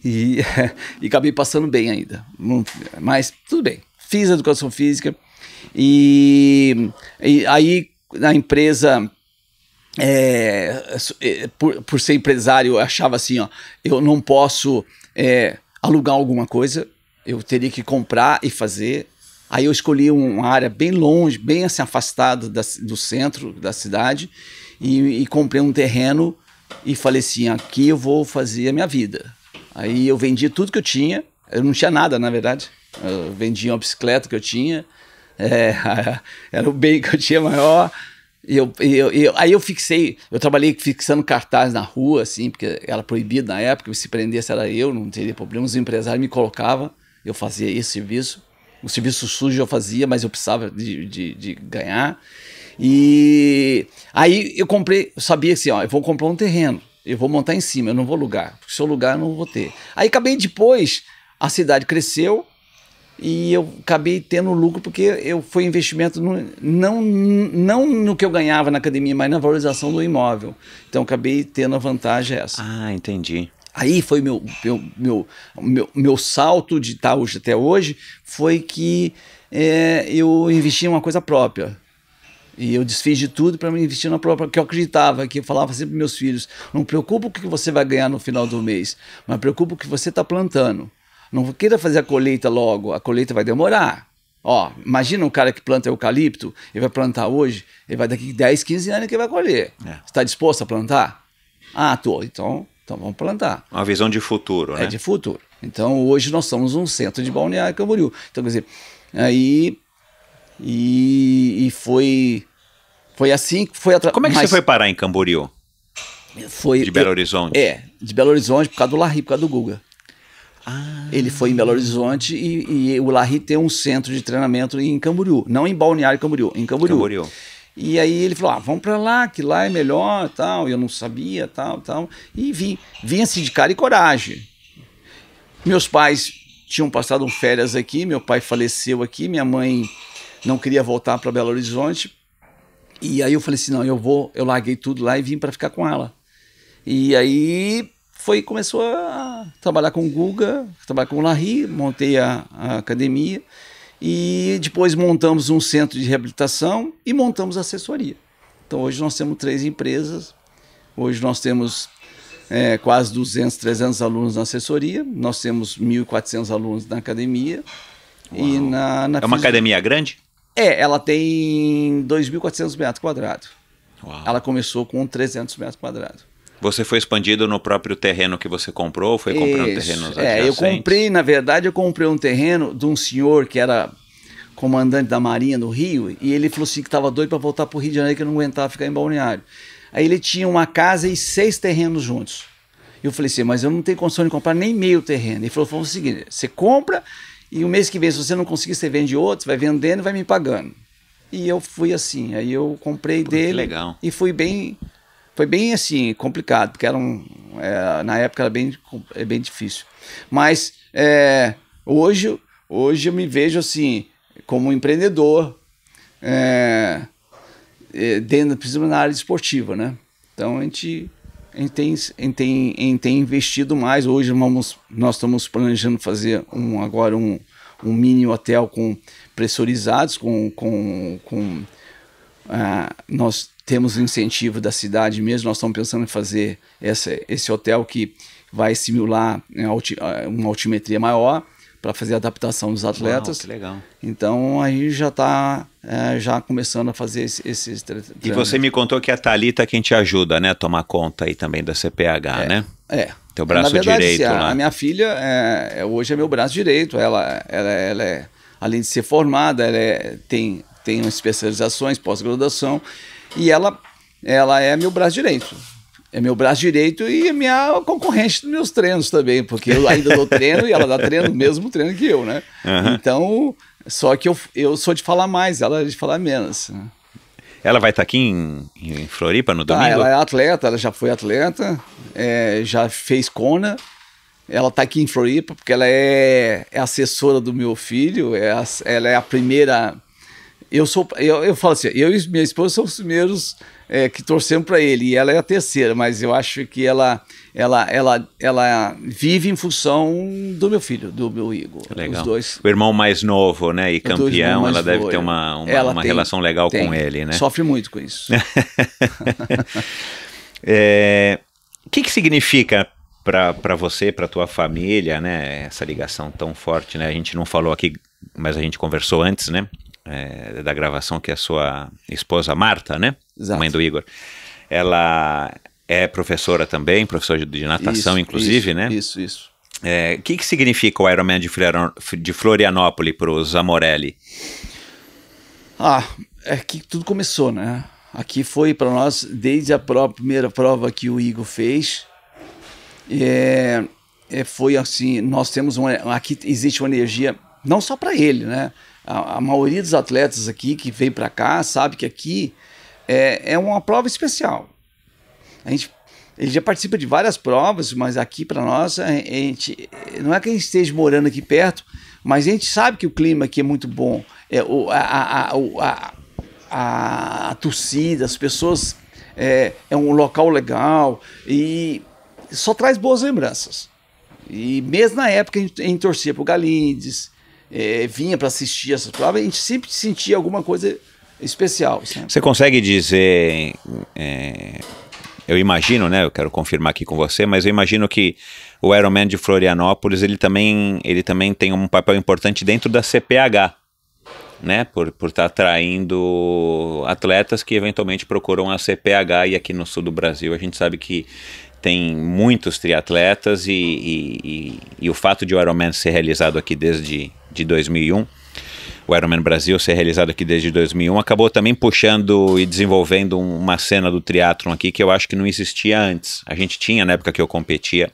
e, e acabei passando bem ainda. Mas tudo bem, fiz educação física e, e aí na empresa. É, é, por, por ser empresário, eu achava assim: ó, eu não posso é, alugar alguma coisa, eu teria que comprar e fazer. Aí eu escolhi uma área bem longe, bem assim afastado da, do centro da cidade e, e, comprei um terreno e falei assim, aqui eu vou fazer a minha vida. Aí eu vendi tudo que eu tinha, eu não tinha nada na verdade, eu vendi uma bicicleta que eu tinha, é, era o bem que eu tinha maior, e eu, eu, eu, aí eu fixei, eu trabalhei fixando cartaz na rua, assim, porque era proibido na época, se prendesse era eu, não teria problema. Os empresários me colocavam, eu fazia esse serviço. O serviço sujo eu fazia, mas eu precisava de, de, de ganhar. E aí eu comprei, eu sabia assim, ó, eu vou comprar um terreno, eu vou montar em cima, eu não vou lugar porque se eu lugar eu não vou ter. Aí acabei depois, a cidade cresceu, e eu acabei tendo lucro porque eu foi investimento no, não, não no que eu ganhava na academia, mas na valorização do imóvel. Então acabei tendo a vantagem essa. Ah, entendi. Aí foi meu meu, meu, meu, meu salto de estar tá hoje até hoje, foi que é, eu investi em uma coisa própria. E eu desfiz de tudo para me investir na própria, que eu acreditava, que eu falava sempre para meus filhos: não preocupa o que você vai ganhar no final do mês, mas preocupa o que você está plantando. Não queira fazer a colheita logo, a colheita vai demorar. Ó, imagina um cara que planta eucalipto, ele vai plantar hoje, ele vai daqui 10, 15 anos que vai colher. É. Está disposto a plantar? Ah, tô. Então, então vamos plantar. Uma visão de futuro, é né? É de futuro. Então hoje nós somos um centro de Balneário Camboriú. Então, quer dizer, aí e, e foi foi assim que foi atrás. Como é que Mas, você foi parar em Camboriú? Foi de Belo Horizonte. é, de Belo Horizonte por causa do Larry, por causa do Guga. Ah. Ele foi em Belo Horizonte e, e o Larry tem um centro de treinamento em Camboriú, não em Balneário Camboriú, em Camboriú. Camboriú. E aí ele falou: ah, vamos para lá, que lá é melhor, tal. Eu não sabia, tal, tal. E vim, vim assim de cara e coragem. Meus pais tinham passado férias aqui, meu pai faleceu aqui, minha mãe não queria voltar para Belo Horizonte. E aí eu falei assim: não, eu vou, eu larguei tudo lá e vim para ficar com ela. E aí foi começou a trabalhar com o Guga, trabalhar com o Larry, montei a, a academia e depois montamos um centro de reabilitação e montamos assessoria. Então hoje nós temos três empresas, hoje nós temos é, quase 200, 300 alunos na assessoria, nós temos 1.400 alunos na academia. E na, na é uma fisi... academia grande? É, ela tem 2.400 metros quadrados. Ela começou com 300 metros quadrados. Você foi expandido no próprio terreno que você comprou? Ou foi comprando Isso, terrenos adjacentes? É, eu comprei, na verdade, eu comprei um terreno de um senhor que era comandante da Marinha no Rio e ele falou assim que estava doido para voltar para o Rio de Janeiro que não aguentava ficar em Balneário. Aí ele tinha uma casa e seis terrenos juntos. Eu falei assim, mas eu não tenho condição de comprar nem meio terreno. Ele falou, falou o seguinte, você compra e o mês que vem, se você não conseguir, você vende outro, vai vendendo e vai me pagando. E eu fui assim, aí eu comprei Pô, dele e fui bem foi bem assim, complicado, porque era um, é, na época era bem, é bem difícil. Mas é, hoje, hoje eu me vejo assim, como um empreendedor, é, é, dentro, principalmente na área esportiva, né? Então a gente, a gente, tem, a gente tem, a gente tem investido mais. Hoje vamos, nós estamos planejando fazer um, agora um, um mini hotel com pressurizados, com, com, com ah, nós temos o um incentivo da cidade mesmo, nós estamos pensando em fazer essa, esse hotel que vai simular né, ah, uma altimetria maior para fazer a adaptação dos atletas. Uau, que legal. Então aí já está é, já começando a fazer esses esse E você me contou que é a Thalita é quem te ajuda, né? A tomar conta aí também da CPH, é, né? É. Teu braço verdade, direito. Assim, a, lá. a minha filha é, é, hoje é meu braço direito. Ela, ela, ela é, além de ser formada, ela é, tem, tem especializações, pós-graduação. E ela, ela é meu braço direito. É meu braço direito e é minha concorrente nos meus treinos também, porque eu ainda dou treino e ela dá treino, o mesmo treino que eu, né? Uhum. Então, só que eu, eu sou de falar mais, ela é de falar menos. Né? Ela vai estar tá aqui em, em, Floripa no tá, domingo? Ah, ela é atleta, ela já foi atleta, é, já fez Kona. Ela está aqui em Floripa porque ela é, é, assessora do meu filho, é a, ela é a primeira eu sou eu, eu falo assim, eu e minha esposa somos os primeiros é, que torcemos para ele e ela é a terceira, mas eu acho que ela ela ela ela vive em função do meu filho, do meu Igor. Legal. Os dois. O irmão mais novo, né, e campeão, ela deve ter uma é. uma, uma tem, relação legal tem, com ele, né? Sofre muito com isso. é, o que, que significa para você, para tua família, né? Essa ligação tão forte, né? A gente não falou aqui, mas a gente conversou antes, né? é, da gravação, que é a sua esposa Marta, né? Exato. Mãe do Igor. Ela é professora também, professora de natação, isso, inclusive, isso, né? Isso, isso. O é, que, que significa o Ironman de Florianópolis para os Amorelli? Ah, é que tudo começou, né? Aqui foi para nós, desde a primeira prova que o Igor fez, é, é, foi assim, nós temos uma, aqui existe uma energia, não só para ele, né? a, a maioria dos atletas aqui que vem para cá sabe que aqui é, é uma prova especial. A gente ele já participa de várias provas, mas aqui para nós, a gente, não é que a gente esteja morando aqui perto, mas a gente sabe que o clima aqui é muito bom. É, o, a, a, a, a, torcida, as pessoas, é, é um local legal e só traz boas lembranças. E mesmo na época a gente, a gente torcia para o Galindes, é, vinha para assistir essas provas, a gente sempre sentia alguma coisa especial. Sempre. Você consegue dizer. É, eu imagino, né? Eu quero confirmar aqui com você, mas eu imagino que o Ironman de Florianópolis ele também, ele também tem um papel importante dentro da CPH, né? Por estar por tá atraindo atletas que eventualmente procuram a CPH e aqui no sul do Brasil a gente sabe que tem muitos triatletas e, e, e, e o fato de o Ironman ser realizado aqui desde de 2001. O Ironman Brasil, ser realizado aqui desde 2001, acabou também puxando e desenvolvendo uma cena do triatlo aqui que eu acho que não existia antes. A gente tinha, na época que eu competia,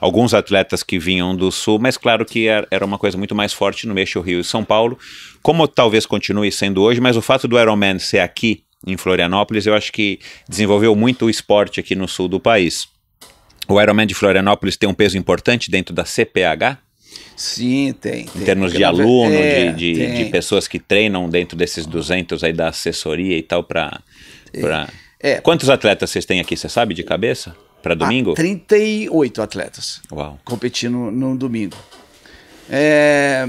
alguns atletas que vinham do Sul, mas claro que era uma coisa muito mais forte no Meixo, Rio e São Paulo, como talvez continue sendo hoje, mas o fato do Ironman ser aqui em Florianópolis, eu acho que desenvolveu muito o esporte aqui no Sul do país. O Ironman de Florianópolis tem um peso importante dentro da CPH, Sim, tem. em termos de aluno, é, de, de, de, pessoas que treinam dentro desses 200 aí da assessoria e tal para... É, pra... É. Quantos atletas vocês têm aqui, você sabe, de cabeça? Para ah, domingo? Ah, 38 atletas. Uau. Competindo no domingo. É,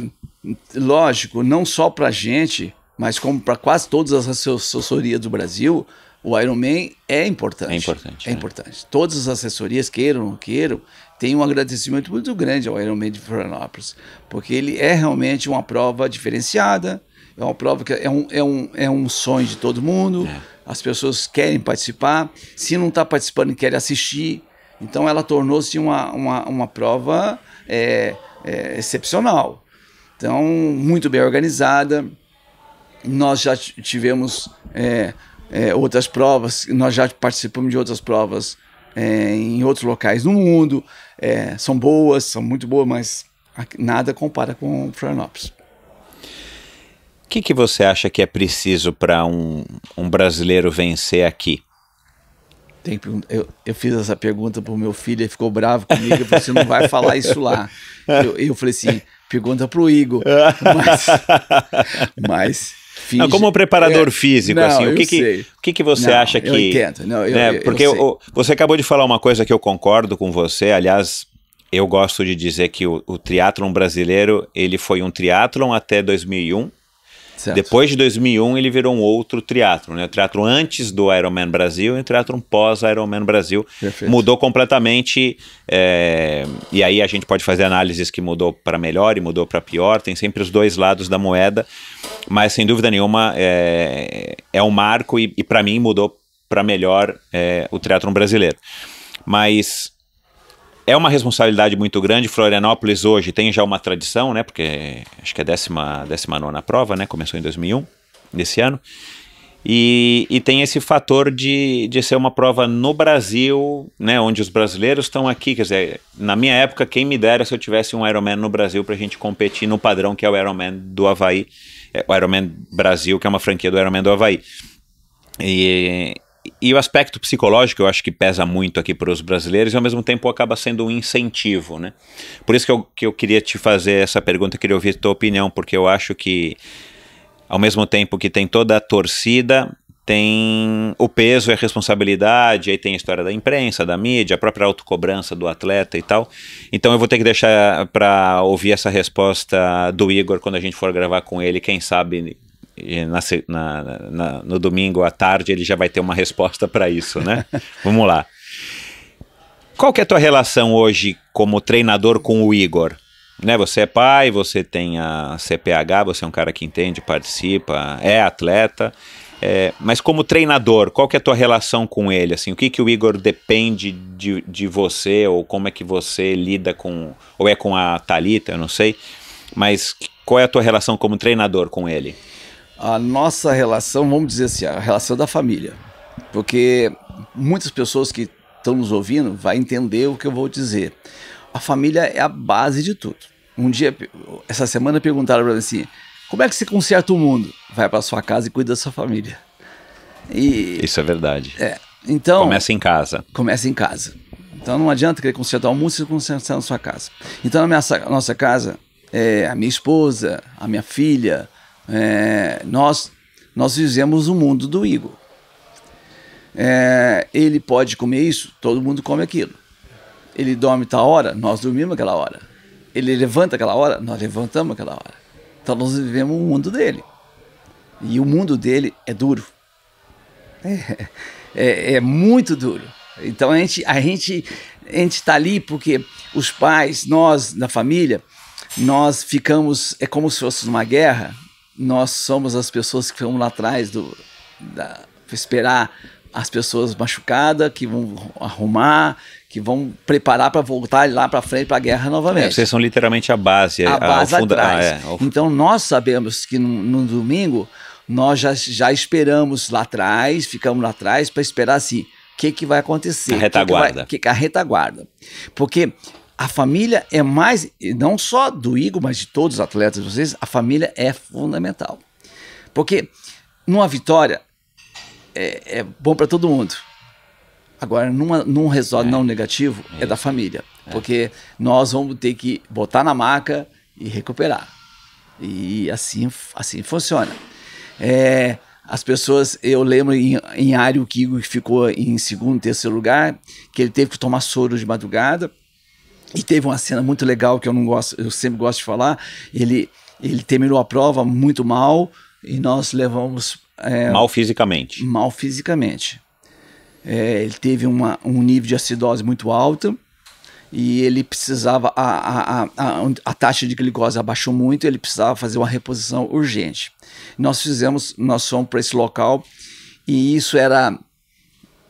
lógico, não só para gente, mas como para quase todas as assessorias do Brasil, o Ironman é importante. É importante. É né? importante. Todas as assessorias, queiram ou não queiram, tenho um agradecimento muito grande ao Ironman de Florianópolis, porque ele é realmente uma prova diferenciada, é uma prova que é um, é um, é um sonho de todo mundo, é. as pessoas querem participar, se não está participando, querem assistir. Então ela tornou-se uma, uma, uma prova é, é, excepcional. Então, muito bem organizada. Nós já tivemos é, é, outras provas, nós já participamos de outras provas é, em outros locais no mundo é, são boas, são muito boas, mas nada compara com Florianópolis. O que, que você acha que é preciso para um, um brasileiro vencer aqui? Tem, eu, eu, fiz essa pergunta pro meu filho, ele ficou bravo comigo, ele falou, assim, você não vai falar isso lá. Eu, eu falei assim, pergunta pro Igor. Mas, mas Finge... Não, como preparador é... físico, assim, não, assim, o que que, o que que você não, acha que... Eu entendo, não, eu, né? eu, Porque eu você acabou de falar uma coisa que eu concordo com você, aliás, eu gosto de dizer que o, o triatlon brasileiro, ele foi um triatlon até 2001, Certo. Depois de 2001, ele virou um outro teatro, né? O teatro antes do Ironman Brasil e o teatro pós-Ironman Brasil. Perfeito. Mudou completamente, é... e aí a gente pode fazer análises que mudou para melhor e mudou para pior, tem sempre os dois lados da moeda, mas sem dúvida nenhuma é, é um marco e, e para mim mudou para melhor é, o teatro brasileiro. Mas é uma responsabilidade muito grande. Florianópolis hoje tem já uma tradição, né? Porque acho que é décima, décima nona prova, né? Começou em 2001, nesse ano. E, e, tem esse fator de, de ser uma prova no Brasil, né, onde os brasileiros estão aqui. Quer dizer, na minha época, quem me dera se eu tivesse um Ironman no Brasil para a gente competir no padrão que é o Ironman do Havaí, é, o Ironman Brasil, que é uma franquia do Ironman do Havaí. E, e o aspecto psicológico eu acho que pesa muito aqui para os brasileiros e ao mesmo tempo acaba sendo um incentivo, né? Por isso que eu, que eu queria te fazer essa pergunta, queria ouvir tua opinião, porque eu acho que ao mesmo tempo que tem toda a torcida, tem o peso e a responsabilidade, aí tem a história da imprensa, da mídia, a própria autocobrança do atleta e tal. Então eu vou ter que deixar para ouvir essa resposta do Igor quando a gente for gravar com ele, quem sabe na, na, na, no domingo à tarde ele já vai ter uma resposta para isso, né? Vamos lá. Qual que é a tua relação hoje como treinador com o Igor? Né, você é pai, você tem a CPH, você é um cara que entende, participa, é atleta. É, mas como treinador, qual que é a tua relação com ele? Assim, o que, que o Igor depende de, de você ou como é que você lida com ou é com a Talita, eu não sei. Mas qual é a tua relação como treinador com ele? a nossa relação, vamos dizer assim, a relação da família. Porque muitas pessoas que estão nos ouvindo vai entender o que eu vou dizer. A família é a base de tudo. Um dia, essa semana, perguntaram para mim assim: como é que se conserta o mundo? Vai para sua casa e cuida da sua família. E, Isso é verdade. É. Então. Começa em casa. Começa em casa. Então não adianta querer consertar o mundo se consertar na sua casa. Então na minha, nossa casa, é, a minha esposa, a minha filha, é, nós, nós vivemos o mundo do ego É, ele pode comer isso, todo mundo come aquilo. Ele dorme tal hora, nós dormimos aquela hora. Ele levanta aquela hora, nós levantamos aquela hora. Então nós vivemos o mundo dele. E o mundo dele é duro. É, é, é muito duro. Então a gente a gente a gente está ali porque os pais, nós na família, nós ficamos é como se fosse uma guerra nós somos as pessoas que vão lá atrás do da, esperar as pessoas machucadas que vão arrumar, que vão preparar para voltar lá para frente para a guerra novamente. É, vocês são literalmente a base, a, a base funda... atrás. Ah, é, Então nós sabemos que no, no domingo nós já, já esperamos lá atrás, ficamos lá atrás para esperar assim, o que, que vai acontecer? A retaguarda. Que, que vai, que, a retaguarda. Porque a família é mais, não só do Igor, mas de todos os atletas de vocês, a família é fundamental. Porque numa vitória é, é bom para todo mundo. Agora, numa, num resultado é. não negativo, é, é da família. Porque nós vamos ter que botar na maca e recuperar. E assim, assim funciona. É, as pessoas, eu lembro em, em área o Kigo que ficou em segundo, terceiro lugar, que ele teve que tomar soro de madrugada e teve uma cena muito legal que eu não gosto, eu sempre gosto de falar. Ele, ele terminou a prova muito mal e nós levamos. É, mal fisicamente. Mal fisicamente. É, ele teve uma, um nível de acidose muito alto e ele precisava. A, a, a, a, taxa de glicose abaixou muito, ele precisava fazer uma reposição urgente. Nós fizemos, nós fomos para esse local e isso era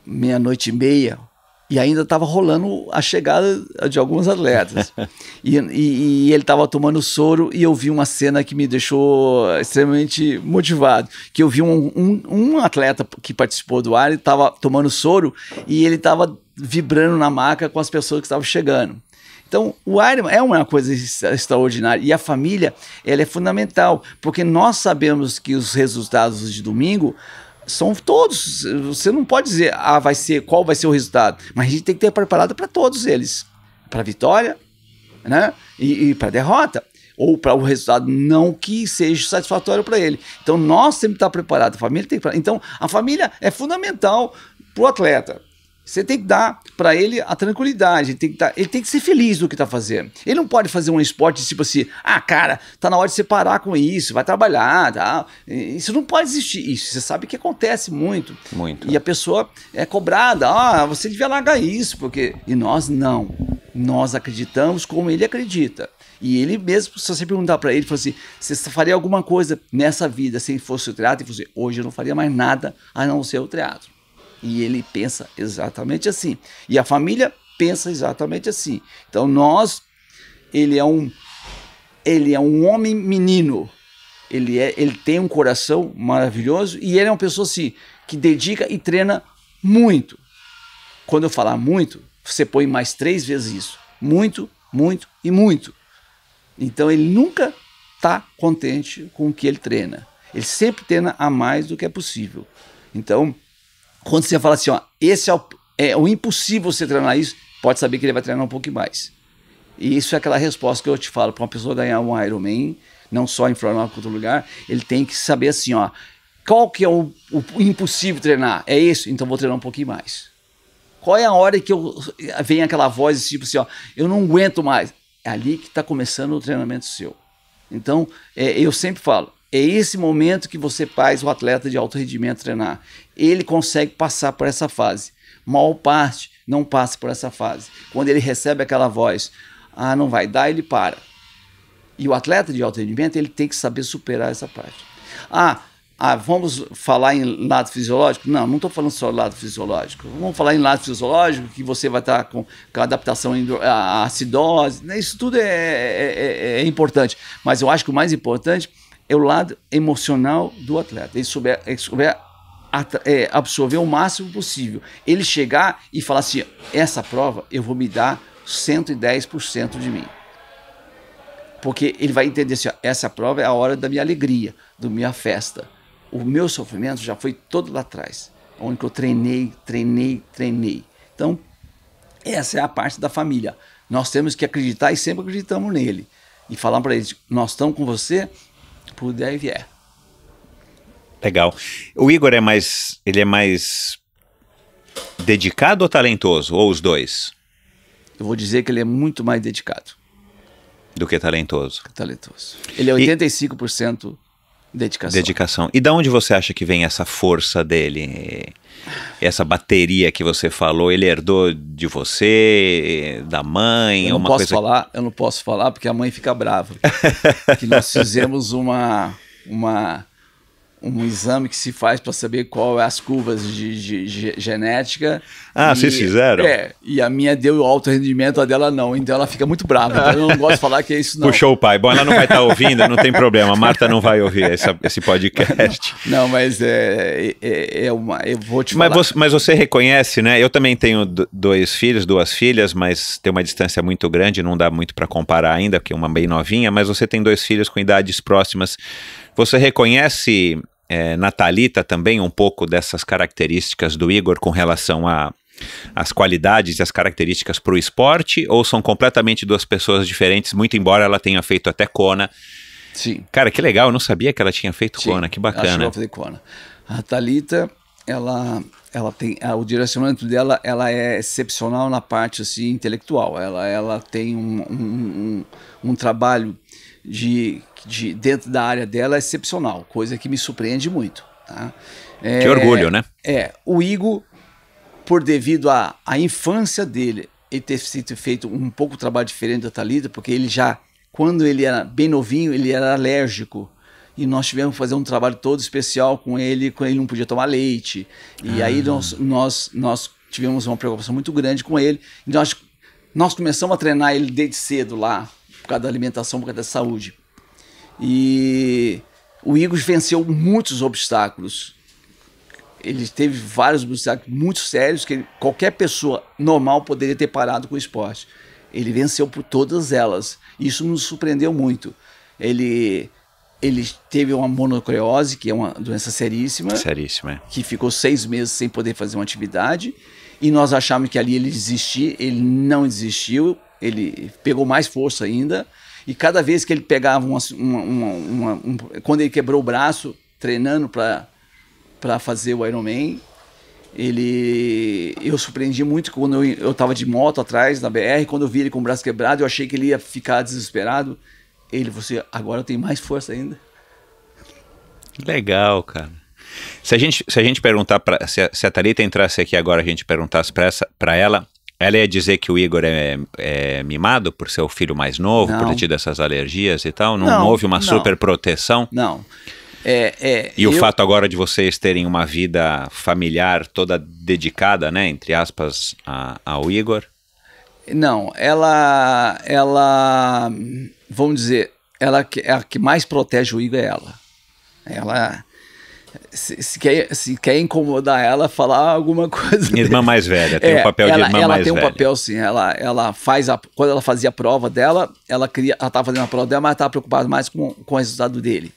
meia-noite e meia, e ainda estava rolando a chegada de alguns atletas. e, e, e, ele estava tomando soro e eu vi uma cena que me deixou extremamente motivado. Que eu vi um, um, um atleta que participou do ar, e estava tomando soro e ele estava vibrando na maca com as pessoas que estavam chegando. Então, o Ironman é uma coisa extraordinária e a família ela é fundamental, porque nós sabemos que os resultados de domingo são todos. Você não pode dizer ah, vai ser qual vai ser o resultado, mas a gente tem que ter preparado para todos eles, para vitória, né? E, e para derrota ou para o um resultado não que seja satisfatório para ele. Então nós temos que estar preparados, a família tem que. Então a família é fundamental para o atleta. Você tem que dar para ele a tranquilidade, ele tem, que dar, tá, ele tem que ser feliz no que tá fazendo. Ele não pode fazer um esporte tipo assim, ah, cara, tá na hora de você parar com isso, vai trabalhar, tá? Isso não pode existir. Isso você sabe que acontece muito. Muito. E a pessoa é cobrada, ah, você devia largar isso, porque. E nós não. Nós acreditamos como ele acredita. E ele mesmo, se você perguntar para ele, fala assim: você faria alguma coisa nessa vida sem fosse o teatro? Ele falou assim: hoje eu não faria mais nada a não ser o teatro. E ele pensa exatamente assim. E a família pensa exatamente assim. Então nós, ele é um, ele é um homem menino. Ele, é, ele tem um coração maravilhoso e ele é uma pessoa assim, que dedica e treina muito. Quando eu falar muito, você põe mais três vezes isso. Muito, muito e muito. Então ele nunca está contente com o que ele treina. Ele sempre treina a mais do que é possível. Então, quando você fala assim, ó, esse é o, é o impossível você treinar isso, pode saber que ele vai treinar um pouco mais. E isso é aquela resposta que eu te falo, para uma pessoa ganhar um Ironman, não só em Florianópolis, outro lugar, ele tem que saber assim, ó, qual que é o, o impossível treinar? É isso? Então vou treinar um pouquinho mais. Qual é a hora que eu vem aquela voz tipo assim, ó, eu não aguento mais? É ali que está começando o treinamento seu. Então, é, eu sempre falo, é esse momento que você faz o atleta de alto rendimento treinar ele consegue passar por essa fase. Mal parte não passa por essa fase. Quando ele recebe aquela voz, ah, não vai dar, ele para. E o atleta de alto rendimento, ele tem que saber superar essa parte. Ah, ah, vamos falar em lado fisiológico? Não, não estou falando só lado fisiológico. Vamos falar em lado fisiológico, que você vai estar tá com, com, adaptação à acidose. Né, isso tudo é é, é, é, é, importante. Mas eu acho que o mais importante é o lado emocional do atleta. Ele souber, ele souber é, absorver o máximo possível. Ele chegar e falar assim: essa prova eu vou me dar 110% de mim. Porque ele vai entender assim: ó, essa prova é a hora da minha alegria, da minha festa. O meu sofrimento já foi todo lá atrás, onde eu treinei, treinei, treinei. Então, essa é a parte da família. Nós temos que acreditar e sempre acreditamos nele. E falar para eles: nós estamos com você por der e vier. Legal. O Igor é mais. Ele é mais dedicado ou talentoso? Ou os dois? Eu vou dizer que ele é muito mais dedicado. Do que talentoso. Que talentoso. Ele é 85% e... dedicação. Dedicação. E da onde você acha que vem essa força dele? Essa bateria que você falou, ele herdou de você, da mãe? Eu não posso coisa... falar, eu não posso falar porque a mãe fica brava. que nós fizemos uma uma um exame que se faz para saber qual é as curvas de, de, de genética. Ah, e, vocês fizeram? É, e a minha deu alto rendimento, a dela não. Então ela fica muito brava. Então eu não gosto de falar que é isso, não. Puxou o pai. Bom, ela não vai estar tá ouvindo, não tem problema. A Marta não vai ouvir essa, esse podcast. Não, não mas é, é, é, uma. Eu vou te falar. Mas você, mas você reconhece, né? Eu também tenho dois filhos, duas filhas, mas tem uma distância muito grande, não dá muito para comparar ainda, porque uma bem novinha. Mas você tem dois filhos com idades próximas. Você reconhece é, na Thalita também um pouco dessas características do Igor com relação a as qualidades e as características para o esporte ou são completamente duas pessoas diferentes, muito embora ela tenha feito até Kona. Sim. Cara, que legal, eu não sabia que ela tinha feito Sim, Kona, que bacana. Ela Kona. A Thalita, ela ela tem a, o direcionamento dela ela é excepcional na parte assim intelectual ela ela tem um, um, um, um trabalho de de, dentro da área dela é excepcional, coisa que me surpreende muito. Tá? É, que orgulho, né? É, o Igo, por devido à, à infância dele, ele ter sido feito um pouco de trabalho diferente da Thalita, porque ele já, quando ele era bem novinho, ele era alérgico e nós tivemos que fazer um trabalho todo especial com ele, quando ele não podia tomar leite. E ah. aí nós, nós, nós tivemos uma preocupação muito grande com ele. Então nós, nós começamos a treinar ele desde cedo lá, por causa da alimentação, por causa da saúde. E o Igor venceu muitos obstáculos. Ele teve vários obstáculos muito sérios que ele, qualquer pessoa normal poderia ter parado com o esporte. Ele venceu por todas elas. Isso nos surpreendeu muito. Ele ele teve uma monocleose, que é uma doença seríssima. Seríssima. É. Que ficou seis meses sem poder fazer uma atividade. E nós achamos que ali ele desistir, ele não desistiu, ele pegou mais força ainda. E cada vez que ele pegava uma, uma, uma, um, quando ele quebrou o braço treinando para para fazer o Man ele eu surpreendi muito quando eu, eu tava de moto atrás na BR, quando eu vi ele com o braço quebrado, eu achei que ele ia ficar desesperado. Ele você agora tem mais força ainda. Legal, cara. Se a gente, se a gente perguntar para se, se a Tarita entrasse aqui agora, a gente perguntasse para ela ela ia dizer que o Igor é, é mimado por ser o filho mais novo, não. por ter tido essas alergias e tal? Não, não houve uma não. super proteção? Não. É, é, e eu... o fato agora de vocês terem uma vida familiar toda dedicada, né, entre aspas, a, ao Igor? Não, ela, ela, vamos dizer, ela é a que mais protege o Igor é ela. Ela, se, se, quer, se quer incomodar ela, falar alguma coisa. irmã mais velha, tem o é, um papel ela, de irmã mais velha. Ela tem um papel, sim. Ela, ela faz a, quando ela fazia a prova dela, ela queria, ela estava fazendo a prova dela, mas estava preocupada mais com, com o resultado dele.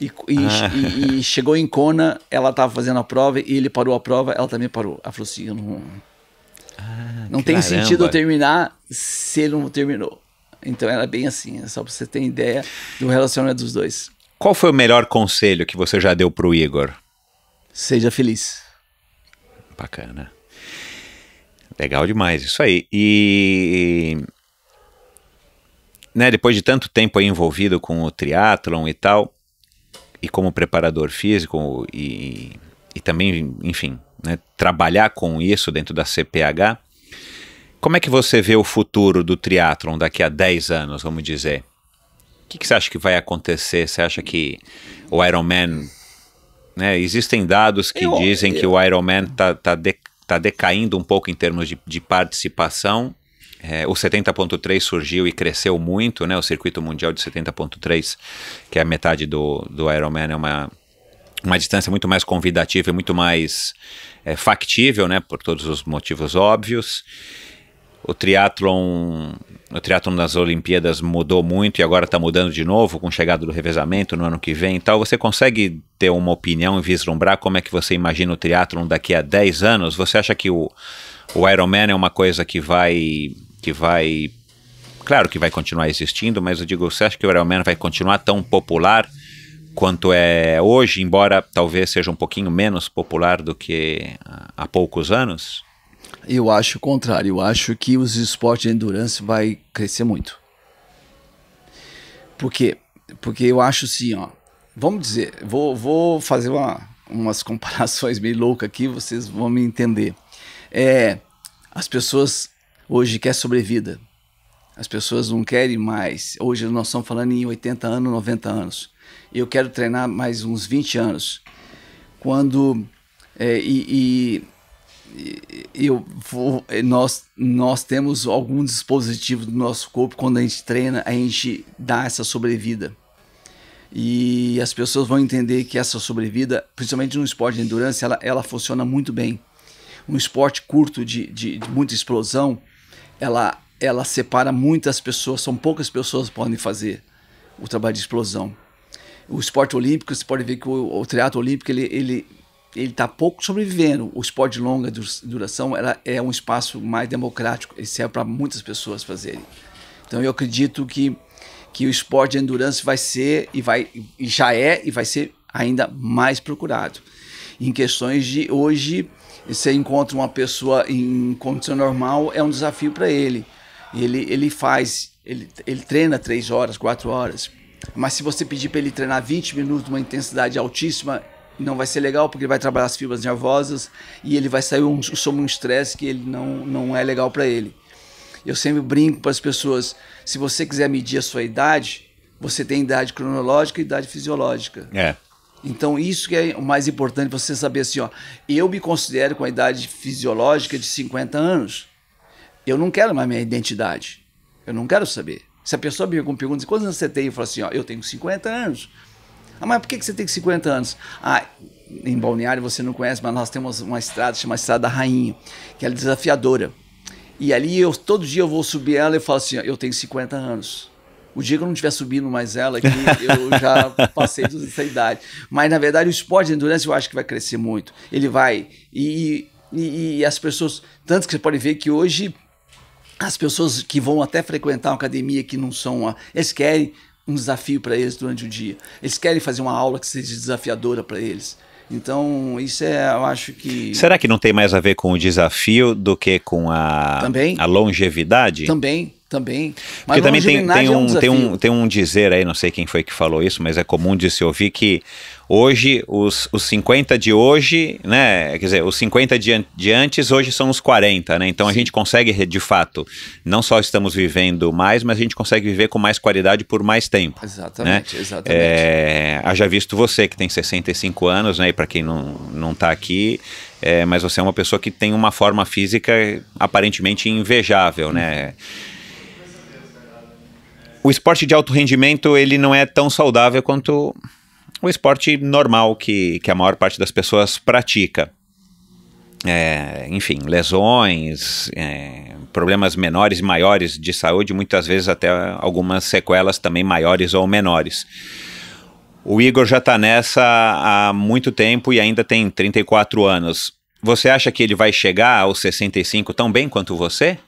E, e, ah. e, e chegou em Kona, ela estava fazendo a prova e ele parou a prova, ela também parou. Ela falou assim: não, ah, não tem sentido eu terminar se ele não terminou. Então era é bem assim, só para você ter ideia do relacionamento dos dois. Qual foi o melhor conselho que você já deu para o Igor? Seja feliz. Bacana. Legal demais, isso aí. E né, depois de tanto tempo envolvido com o triatlon e tal, e como preparador físico e, e também, enfim, né, trabalhar com isso dentro da CPH, como é que você vê o futuro do triatlon daqui a 10 anos, vamos dizer? que, que você acha que vai acontecer? Você acha que o Iron Man. Né, existem dados que eu, dizem eu, que o Iron Man está tá de, tá decaindo um pouco em termos de, de participação. É, o 70.3 surgiu e cresceu muito, né? O circuito mundial de 70.3, que é a metade do, do Ironman, é uma, uma distância muito mais convidativa e muito mais é, factível, né? Por todos os motivos óbvios. O triatlon o triatlon nas Olimpíadas mudou muito e agora está mudando de novo com a chegada do revezamento no ano que vem e tal. Você consegue ter uma opinião e vislumbrar como é que você imagina o triatlon daqui a 10 anos? Você acha que o, o Ironman é uma coisa que vai... que vai... Claro que vai continuar existindo, mas eu digo, você acha que o Ironman vai continuar tão popular quanto é hoje, embora talvez seja um pouquinho menos popular do que há poucos anos? eu acho o contrário. Eu acho que os esportes de endurance vai crescer muito. Por quê? Porque eu acho assim, ó. Vamos dizer, vou, vou fazer uma, umas comparações meio loucas aqui, vocês vão me entender. É, as pessoas hoje querem sobrevida. As pessoas não querem mais. Hoje nós estamos falando em 80 anos, 90 anos. Eu quero treinar mais uns 20 anos. Quando. É, e, e eu vou, nós, nós temos algum dispositivo do nosso corpo quando a gente treina, a gente dá essa sobrevida. E as pessoas vão entender que essa sobrevida, principalmente no esporte de endurance, ela, ela funciona muito bem. Um esporte curto de, de, de muita explosão, ela, ela separa muitas pessoas, são poucas pessoas que podem fazer o trabalho de explosão. O esporte olímpico, você pode ver que o, o olímpico, ele, ele ele está pouco sobrevivendo. O esporte de longa duração ela é um espaço mais democrático, ele serve para muitas pessoas fazerem. Então eu acredito que, que o esporte de endurance vai ser e vai e já é e vai ser ainda mais procurado. Em questões de hoje, você encontra uma pessoa em condição normal é um desafio para ele. Ele ele faz, ele, ele treina três horas, quatro horas. Mas se você pedir para ele treinar 20 minutos numa intensidade altíssima, não vai ser legal porque ele vai trabalhar as fibras nervosas e ele vai sair um, sob um estresse que ele não, não é legal para ele. Eu sempre brinco para as pessoas, se você quiser medir a sua idade, você tem idade cronológica e idade fisiológica. É. Então isso que é o mais importante você saber assim, ó, eu me considero com a idade fisiológica de 50 anos. Eu não quero mais minha identidade. Eu não quero saber. Se a pessoa me pergunta quantos anos você tem, eu falo assim, ó, eu tenho 50 anos. Ah, mas por que, que você tem 50 anos? Ah, em Balneário você não conhece, mas nós temos uma estrada chamada Estrada Rainha, que é desafiadora. E ali eu todo dia eu vou subir ela e falo assim, eu tenho 50 anos. O dia que eu não estiver subindo mais ela eu já passei dessa idade. Mas na verdade o esporte de endurance eu acho que vai crescer muito. Ele vai e, e, e as pessoas, tanto que você pode ver que hoje as pessoas que vão até frequentar uma academia que não são, uma, eles querem um desafio para eles durante o dia. Eles querem fazer uma aula que seja desafiadora para eles. Então, isso é, eu acho que. Será que não tem mais a ver com o desafio do que com a, também, a longevidade? Também, também. Mas Porque também tem, tem, é um, é um tem, um, tem um dizer aí, não sei quem foi que falou isso, mas é comum de se ouvir que Hoje, os, os 50 de hoje, né? Quer dizer, os 50 de, de antes, hoje são os 40, né? Então a gente consegue, de fato, não só estamos vivendo mais, mas a gente consegue viver com mais qualidade por mais tempo. Exatamente, né? exatamente. É, haja visto você, que tem 65 anos, né? E para quem não, não tá aqui, é, mas você é uma pessoa que tem uma forma física aparentemente invejável, né? O esporte de alto rendimento ele não é tão saudável quanto o esporte normal que, que a maior parte das pessoas pratica. É, enfim, lesões, é, problemas menores e maiores de saúde, muitas vezes até algumas sequelas também maiores ou menores. O Igor já está nessa há muito tempo e ainda tem 34 anos. Você acha que ele vai chegar aos 65 tão bem quanto você?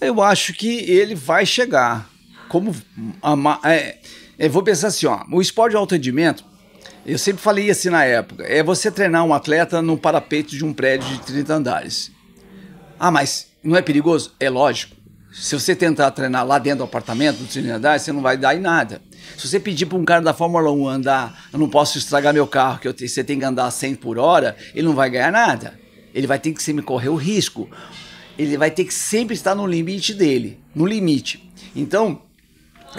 Eu acho que ele vai chegar. Como. A, é, eu vou pensar assim, ó, o esporte de alto rendimento, eu sempre falei assim na época, é você treinar um atleta no parapeito de um prédio de 30 andares. Ah, mas não é perigoso? É lógico. Se você tentar treinar lá dentro do apartamento, 30 andares, você não vai dar em nada. Se você pedir para um cara da Fórmula 1 andar, eu não posso estragar meu carro, que eu te, você tem que andar 100 por hora, ele não vai ganhar nada. Ele vai ter que sempre correr o risco. Ele vai ter que sempre estar no limite dele, no limite. Então,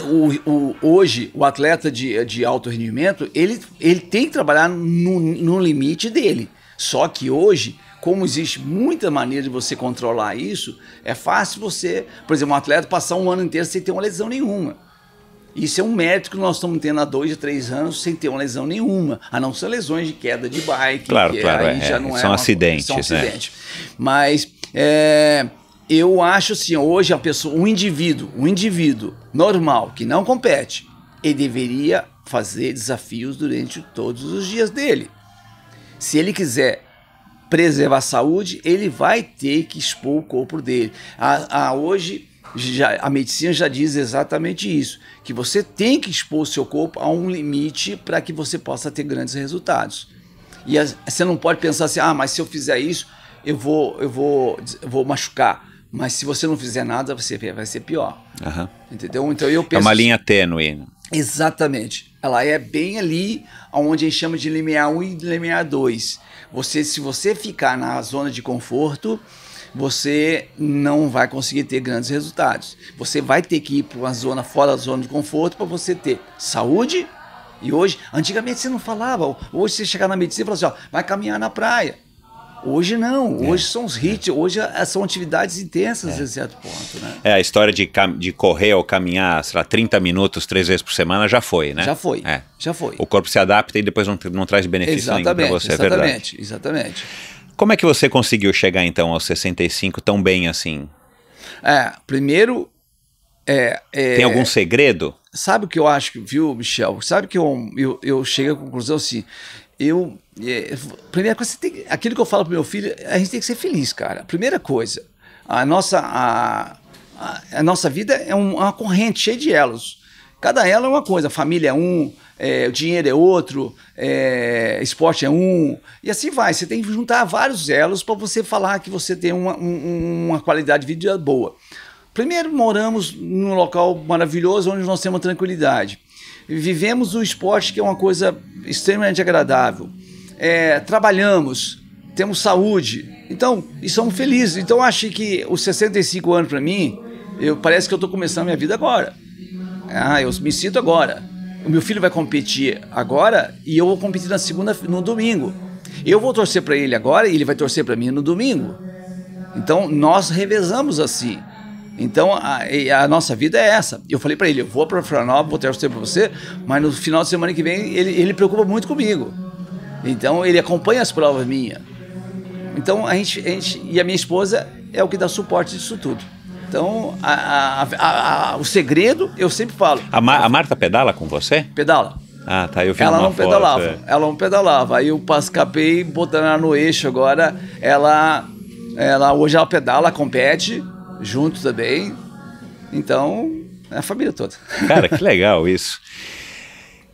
o, o, hoje, o atleta de, de alto rendimento, ele, ele tem que trabalhar no, no limite dele. Só que hoje, como existe muita maneira de você controlar isso, é fácil você, por exemplo, um atleta passar um ano inteiro sem ter uma lesão nenhuma. Isso é um mérito que nós estamos tendo há dois a três anos sem ter uma lesão nenhuma, a não ser lesões de queda de bike, claro, que claro, aí é, já não é, é são é uma, acidentes, são acidentes. Né? Mas é, eu acho assim, hoje a pessoa, um indivíduo, um indivíduo normal que não compete, ele deveria fazer desafios durante todos os dias dele. Se ele quiser preservar a saúde, ele vai ter que expor o corpo dele. A, a hoje já, a medicina já diz exatamente isso, que você tem que expor o seu corpo a um limite para que você possa ter grandes resultados. E você não pode pensar assim, ah, mas se eu fizer isso, eu vou, eu vou, eu vou machucar mas se você não fizer nada, você vai ser pior. Uhum. Entendeu? Então eu penso. É uma assim linha tênue. Exatamente. Ela é bem ali onde a gente chama de limiar 1 e limiar 2. Você, se você ficar na zona de conforto, você não vai conseguir ter grandes resultados. Você vai ter que ir para uma zona fora da zona de conforto para você ter saúde. E hoje, antigamente você não falava. Hoje você chegar na medicina e fala assim: ó, vai caminhar na praia. Hoje não, é. hoje é. são os hits, é. hoje eh, são atividades intensas é. certo ponto, né? É, a história de, de correr ou caminhar, sei lá, 30 minutos, três vezes por semana já foi, né? Já foi, é. já foi. O corpo se adapta e depois não, não traz benefício exatamente, nenhum para você, é verdade. Exatamente, exatamente. Como é que você conseguiu chegar então aos 65 tão bem assim? É, primeiro... É, é, Tem algum segredo? Sabe o que eu acho, viu, Michel? Sabe que eu, eu, eu à conclusão assim, eu é, primeira coisa, tem, aquilo que eu falo pro meu filho, a gente tem que ser feliz, cara. Primeira coisa, a nossa, a, a, a nossa vida é um, uma corrente cheia de elos. Cada elo é uma coisa, família é um, é, o dinheiro é outro, é, esporte é um, e assim vai. Você tem que juntar vários elos para você falar que você tem uma, um, uma qualidade de vida boa. Primeiro, moramos num local maravilhoso onde nós temos tranquilidade. Vivemos o esporte que é uma coisa extremamente agradável é, trabalhamos, temos saúde. Então, e somos felizes. Então, eu acho que os 65 anos para mim, eu, parece que eu estou começando a minha vida agora. Ah, eu me sinto agora. O meu filho vai competir agora e eu vou competir na segunda, no domingo. Eu vou torcer para ele agora e ele vai torcer para mim no domingo. Então, nós revezamos assim. Então, a, a, nossa vida é essa. Eu falei para ele, eu vou para Florianópolis, vou ter você para você, mas no final de semana que vem ele, ele preocupa muito comigo. Então ele acompanha as provas minhas. Então a gente, a gente e a minha esposa é o que dá suporte disso tudo. Então, a, a, a, o segredo, eu sempre falo. Ma, a, Marta pedala com você? Pedala. Ah, tá. Eu vi ela não foto, pedalava. É. Ela não pedalava. Aí eu pascapei botando ela no eixo agora. Ela, ela hoje ela pedala, compete junto também. Então, é a família toda. Cara, que legal isso.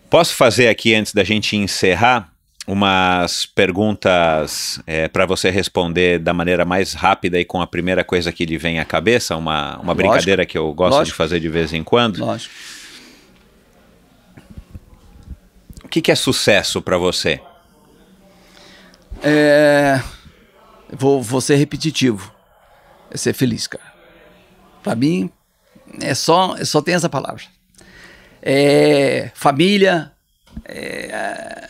Posso fazer aqui antes da gente encerrar? umas perguntas é, para você responder da maneira mais rápida e com a primeira coisa que lhe vem à cabeça, uma, uma Lógico. brincadeira que eu gosto Lógico. de fazer de vez em quando. Lógico. O que, que é sucesso para você? É... Vou, vou ser repetitivo. É ser feliz, cara. Para mim, é só, é só tem essa palavra. É família, é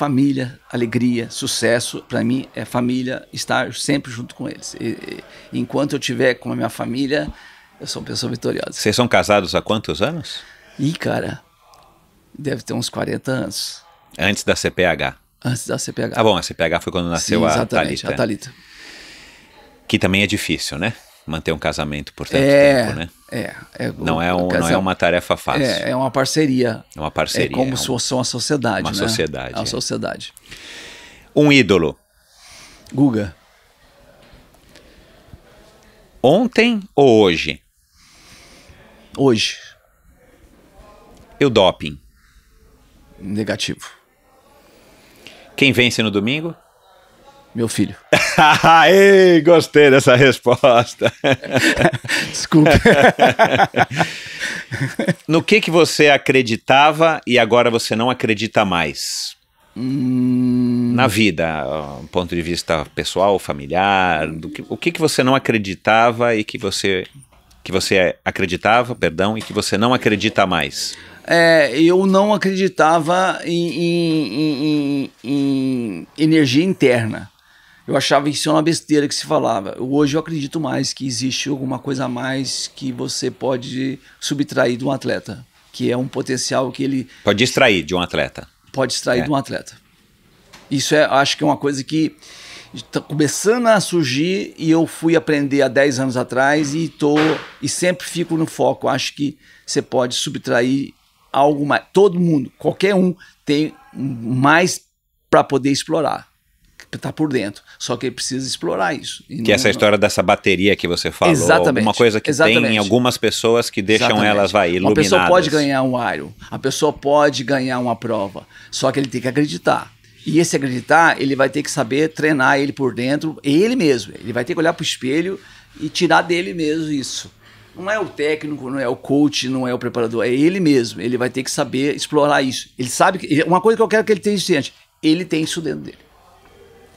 família, alegria, sucesso. Para mim é família, estar sempre junto com eles. E, e, enquanto eu tiver com a minha família, eu sou uma pessoa vitoriosa. Vocês são casados há quantos anos? Ih, cara, deve ter uns 40 anos. Antes da CPH? Antes da CPH. Ah, tá bom, a CPH foi quando nasceu Sim, a exatamente, Thalita. a Thalita. Que também é difícil, né? manter um casamento por tanto é, tempo, né? É, é não, é um, casal, não é uma tarefa fácil. É, é uma parceria. É uma parceria. É como é um, se fosse uma sociedade. Uma né? sociedade. É uma sociedade. Um ídolo. Guga. Ontem ou hoje? Hoje. E o doping? Negativo. Quem vence no domingo? meu filho. Ei, gostei dessa resposta. Desculpa. no que que você acreditava e agora você não acredita mais? Hum... Na vida, do ponto de vista pessoal, familiar, que, o que que você não acreditava e que você que você acreditava, perdão, e que você não acredita mais? É, eu não acreditava em, em, em, em energia interna eu achava isso uma besteira que se falava. Hoje eu acredito mais que existe alguma coisa a mais que você pode subtrair de um atleta, que é um potencial que ele pode extrair de um atleta. Pode extrair é. de um atleta. Isso é, acho que é uma coisa que está começando a surgir e eu fui aprender há 10 anos atrás e tô e sempre fico no foco. Acho que você pode subtrair algo mais. Todo mundo, qualquer um tem mais para poder explorar tá por dentro. Só que ele precisa explorar isso. que é não, essa história não... dessa bateria que você falou, Exatamente. uma coisa que Exatamente. tem algumas pessoas que deixam Exatamente. elas vai iluminadas. Uma pessoa pode ganhar um Iron, a pessoa pode ganhar uma prova, só que ele tem que acreditar. E esse acreditar, ele vai ter que saber treinar ele por dentro, ele mesmo. Ele vai ter que olhar para o espelho e tirar dele mesmo isso. Não é o técnico, não é o coach, não é o preparador, é ele mesmo. Ele vai ter que saber explorar isso. Ele sabe que. Uma coisa que eu quero que ele tenha ciente, ele tem isso dentro dele.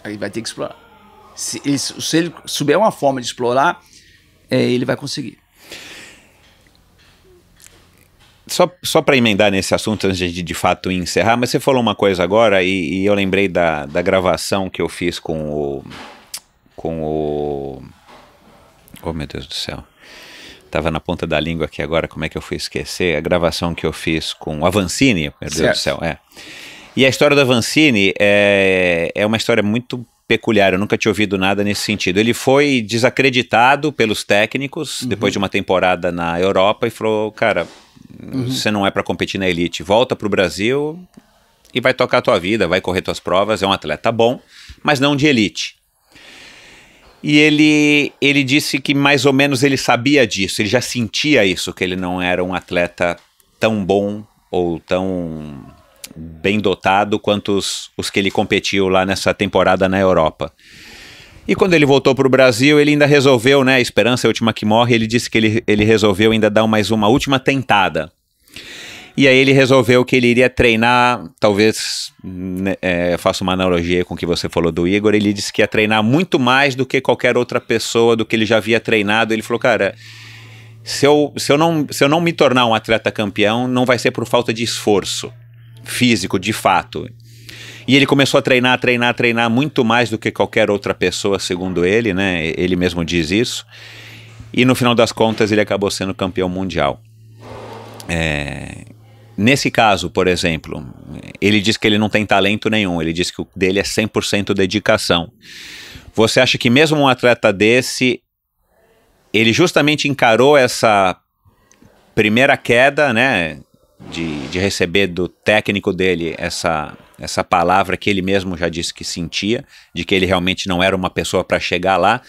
Aí vai ter que explorar. Se ele, se ele souber uma forma de explorar, é, ele vai conseguir. Só, só para emendar nesse assunto, antes de de fato encerrar, mas você falou uma coisa agora e, e eu lembrei da, da gravação que eu fiz com o. Com o. Oh, meu Deus do céu. Tava na ponta da língua aqui agora, como é que eu fui esquecer? A gravação que eu fiz com o Avancini, meu Deus certo. do céu, é. E a história da Vancini é, é uma história muito peculiar, eu nunca tinha ouvido nada nesse sentido. Ele foi desacreditado pelos técnicos uhum. depois de uma temporada na Europa e falou: cara, uhum. você não é para competir na elite, volta para o Brasil e vai tocar a tua vida, vai correr tuas provas, é um atleta bom, mas não de elite. E ele, ele disse que mais ou menos ele sabia disso, ele já sentia isso, que ele não era um atleta tão bom ou tão bem dotado quanto os, os que ele competiu lá nessa temporada na Europa. E quando ele voltou para o Brasil, ele ainda resolveu, né? A esperança é a última que morre. Ele disse que ele, ele resolveu ainda dar mais uma última tentada. E aí ele resolveu que ele iria treinar, talvez né, é, faça uma analogia com o que você falou do Igor, ele disse que ia treinar muito mais do que qualquer outra pessoa, do que ele já havia treinado. Ele falou, cara, se eu, se eu, não, se eu não me tornar um atleta campeão, não vai ser por falta de esforço físico, de fato. E ele começou a treinar, treinar, treinar muito mais do que qualquer outra pessoa, segundo ele, né? Ele mesmo diz isso. E no final das contas, ele acabou sendo campeão mundial. É... Nesse caso, por exemplo, ele diz que ele não tem talento nenhum, ele diz que o dele é 100% dedicação. Você acha que mesmo um atleta desse, ele justamente encarou essa primeira queda, né? de, de receber do técnico dele essa, essa palavra que ele mesmo já disse que sentia, de que ele realmente não era uma pessoa para chegar lá.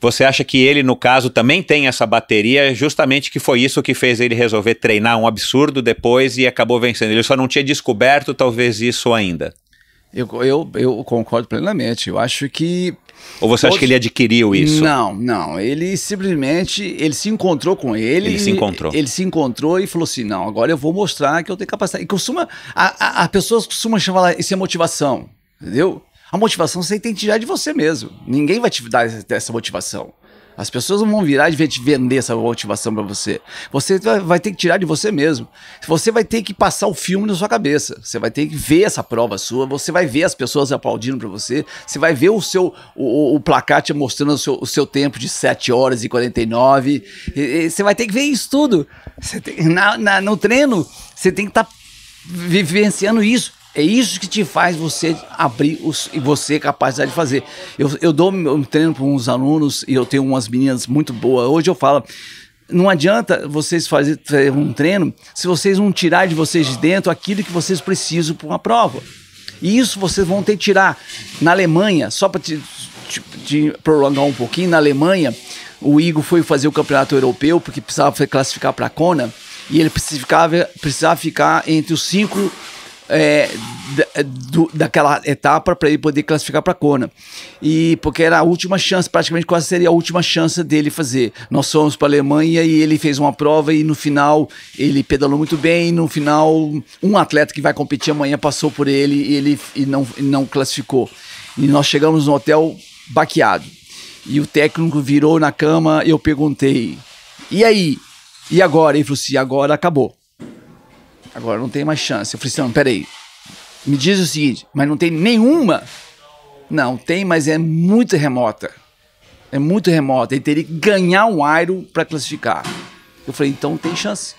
Você acha que ele, no caso, também tem essa bateria, justamente que foi isso que fez ele resolver treinar um absurdo depois e acabou vencendo? Ele só não tinha descoberto, talvez, isso ainda. Eu, eu, eu concordo plenamente. Eu acho que ou você Todos... acha que ele adquiriu isso? Não, não. Ele simplesmente ele se encontrou com ele. Ele se encontrou. Ele se encontrou e falou assim: não, agora eu vou mostrar que eu tenho capacidade. E costuma. As a, a pessoas costumam chamar isso é motivação. Entendeu? A motivação você tem que tirar de você mesmo. Ninguém vai te dar essa motivação. As pessoas não vão virar e te vender essa motivação para você. Você vai ter que tirar de você mesmo. Você vai ter que passar o filme na sua cabeça. Você vai ter que ver essa prova sua. Você vai ver as pessoas aplaudindo para você. Você vai ver o seu o, o placar te mostrando o seu, o seu, tempo de 7 horas e 49. E, e, você vai ter que ver isso tudo. Tem, na, na, no treino, você tem que estar tá vivenciando isso é isso que te faz você abrir os, e você é capacidade de fazer. Eu, eu dou um treino para uns alunos e eu tenho umas meninas muito boas. Hoje eu falo, não adianta vocês fazerem um treino se vocês não tirar de vocês de dentro aquilo que vocês precisam para uma prova. E isso vocês vão ter que tirar. Na Alemanha, só para te, te, te, prolongar um pouquinho, na Alemanha, o Igor foi fazer o campeonato europeu porque precisava classificar para a Kona e ele precisava, precisava ficar entre os cinco é, da, do, daquela etapa para ele poder classificar para Kona. E porque era a última chance, praticamente quase seria a última chance dele fazer. Nós fomos para a Alemanha e ele fez uma prova e no final ele pedalou muito bem. no final, um atleta que vai competir amanhã passou por ele e ele e não, e não classificou. E nós chegamos no hotel baqueado. E o técnico virou na cama, eu perguntei: "E aí? E agora?" Ele falou assim: "Agora acabou." agora não tem mais chance. Eu falei assim, não, peraí, me diz o seguinte, mas não tem nenhuma? Não, tem, mas é muito remota. É muito remota. Ele teria que ganhar um Iron para classificar. Eu falei, então tem chance.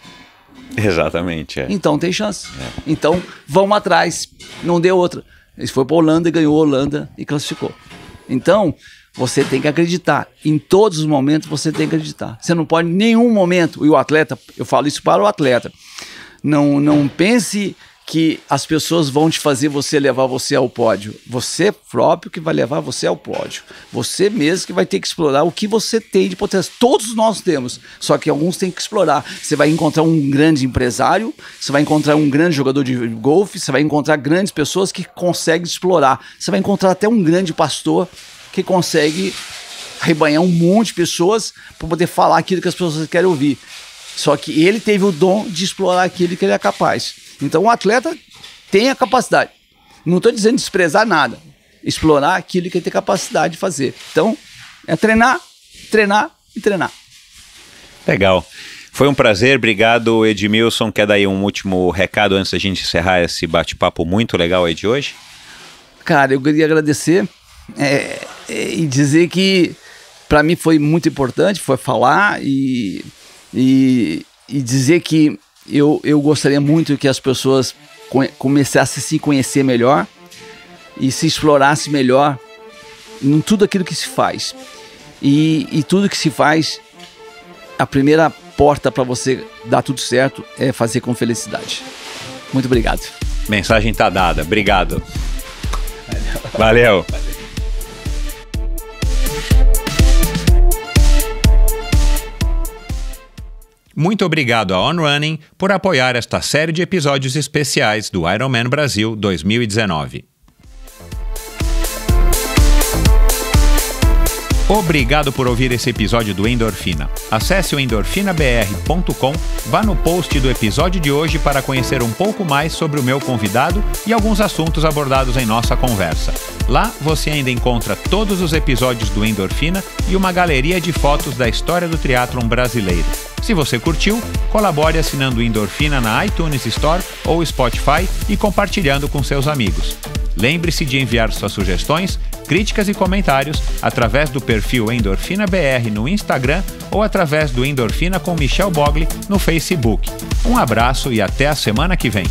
Exatamente. É. Então tem chance. É. Então vamos atrás. Não deu outra. Ele foi para Holanda, ganhou a Holanda e classificou. Então você tem que acreditar. Em todos os momentos você tem que acreditar. Você não pode em nenhum momento. E o atleta, eu falo isso para o atleta não, não pense que as pessoas vão te fazer você levar você ao pódio. Você próprio que vai levar você ao pódio. Você mesmo que vai ter que explorar o que você tem de potencial. Todos nós temos, só que alguns têm que explorar. Você vai encontrar um grande empresário, você vai encontrar um grande jogador de golfe, você vai encontrar grandes pessoas que conseguem explorar. Você vai encontrar até um grande pastor que consegue arrebanhar um monte de pessoas para poder falar aquilo que as pessoas querem ouvir. Só que ele teve o dom de explorar aquilo que ele é capaz. Então o atleta tem a capacidade. Não estou dizendo desprezar nada. Explorar aquilo que ele tem capacidade de fazer. Então, é treinar, treinar e treinar. Legal. Foi um prazer, obrigado Edmilson. Quer dar aí um último recado antes da gente encerrar esse bate-papo muito legal aí de hoje? Cara, eu queria agradecer é, é e dizer que para mim foi muito importante, foi falar e e, e dizer que eu, eu gostaria muito que as pessoas começassem a se conhecer melhor e se explorassem melhor em tudo aquilo que se faz. E, e tudo que se faz, a primeira porta para você dar tudo certo é fazer com felicidade. Muito obrigado. Mensagem tá dada. Obrigado. Valeu. Valeu. Muito obrigado a On Running por apoiar esta série de episódios especiais do Ironman Brasil 2019. Obrigado por ouvir esse episódio do Endorfina. Acesse o endorfinabr.com, vá no post do episódio de hoje para conhecer um pouco mais sobre o meu convidado e alguns assuntos abordados em nossa conversa. Lá você ainda encontra todos os episódios do Endorfina e uma galeria de fotos da história do triatlon brasileiro. Se você curtiu, colabore assinando Endorfina na iTunes Store ou Spotify e compartilhando com seus amigos. Lembre-se de enviar suas sugestões críticas e comentários através do perfil Endorfina BR no Instagram ou através do Endorfina com Michel Bogli no Facebook. Um abraço e até a semana que vem.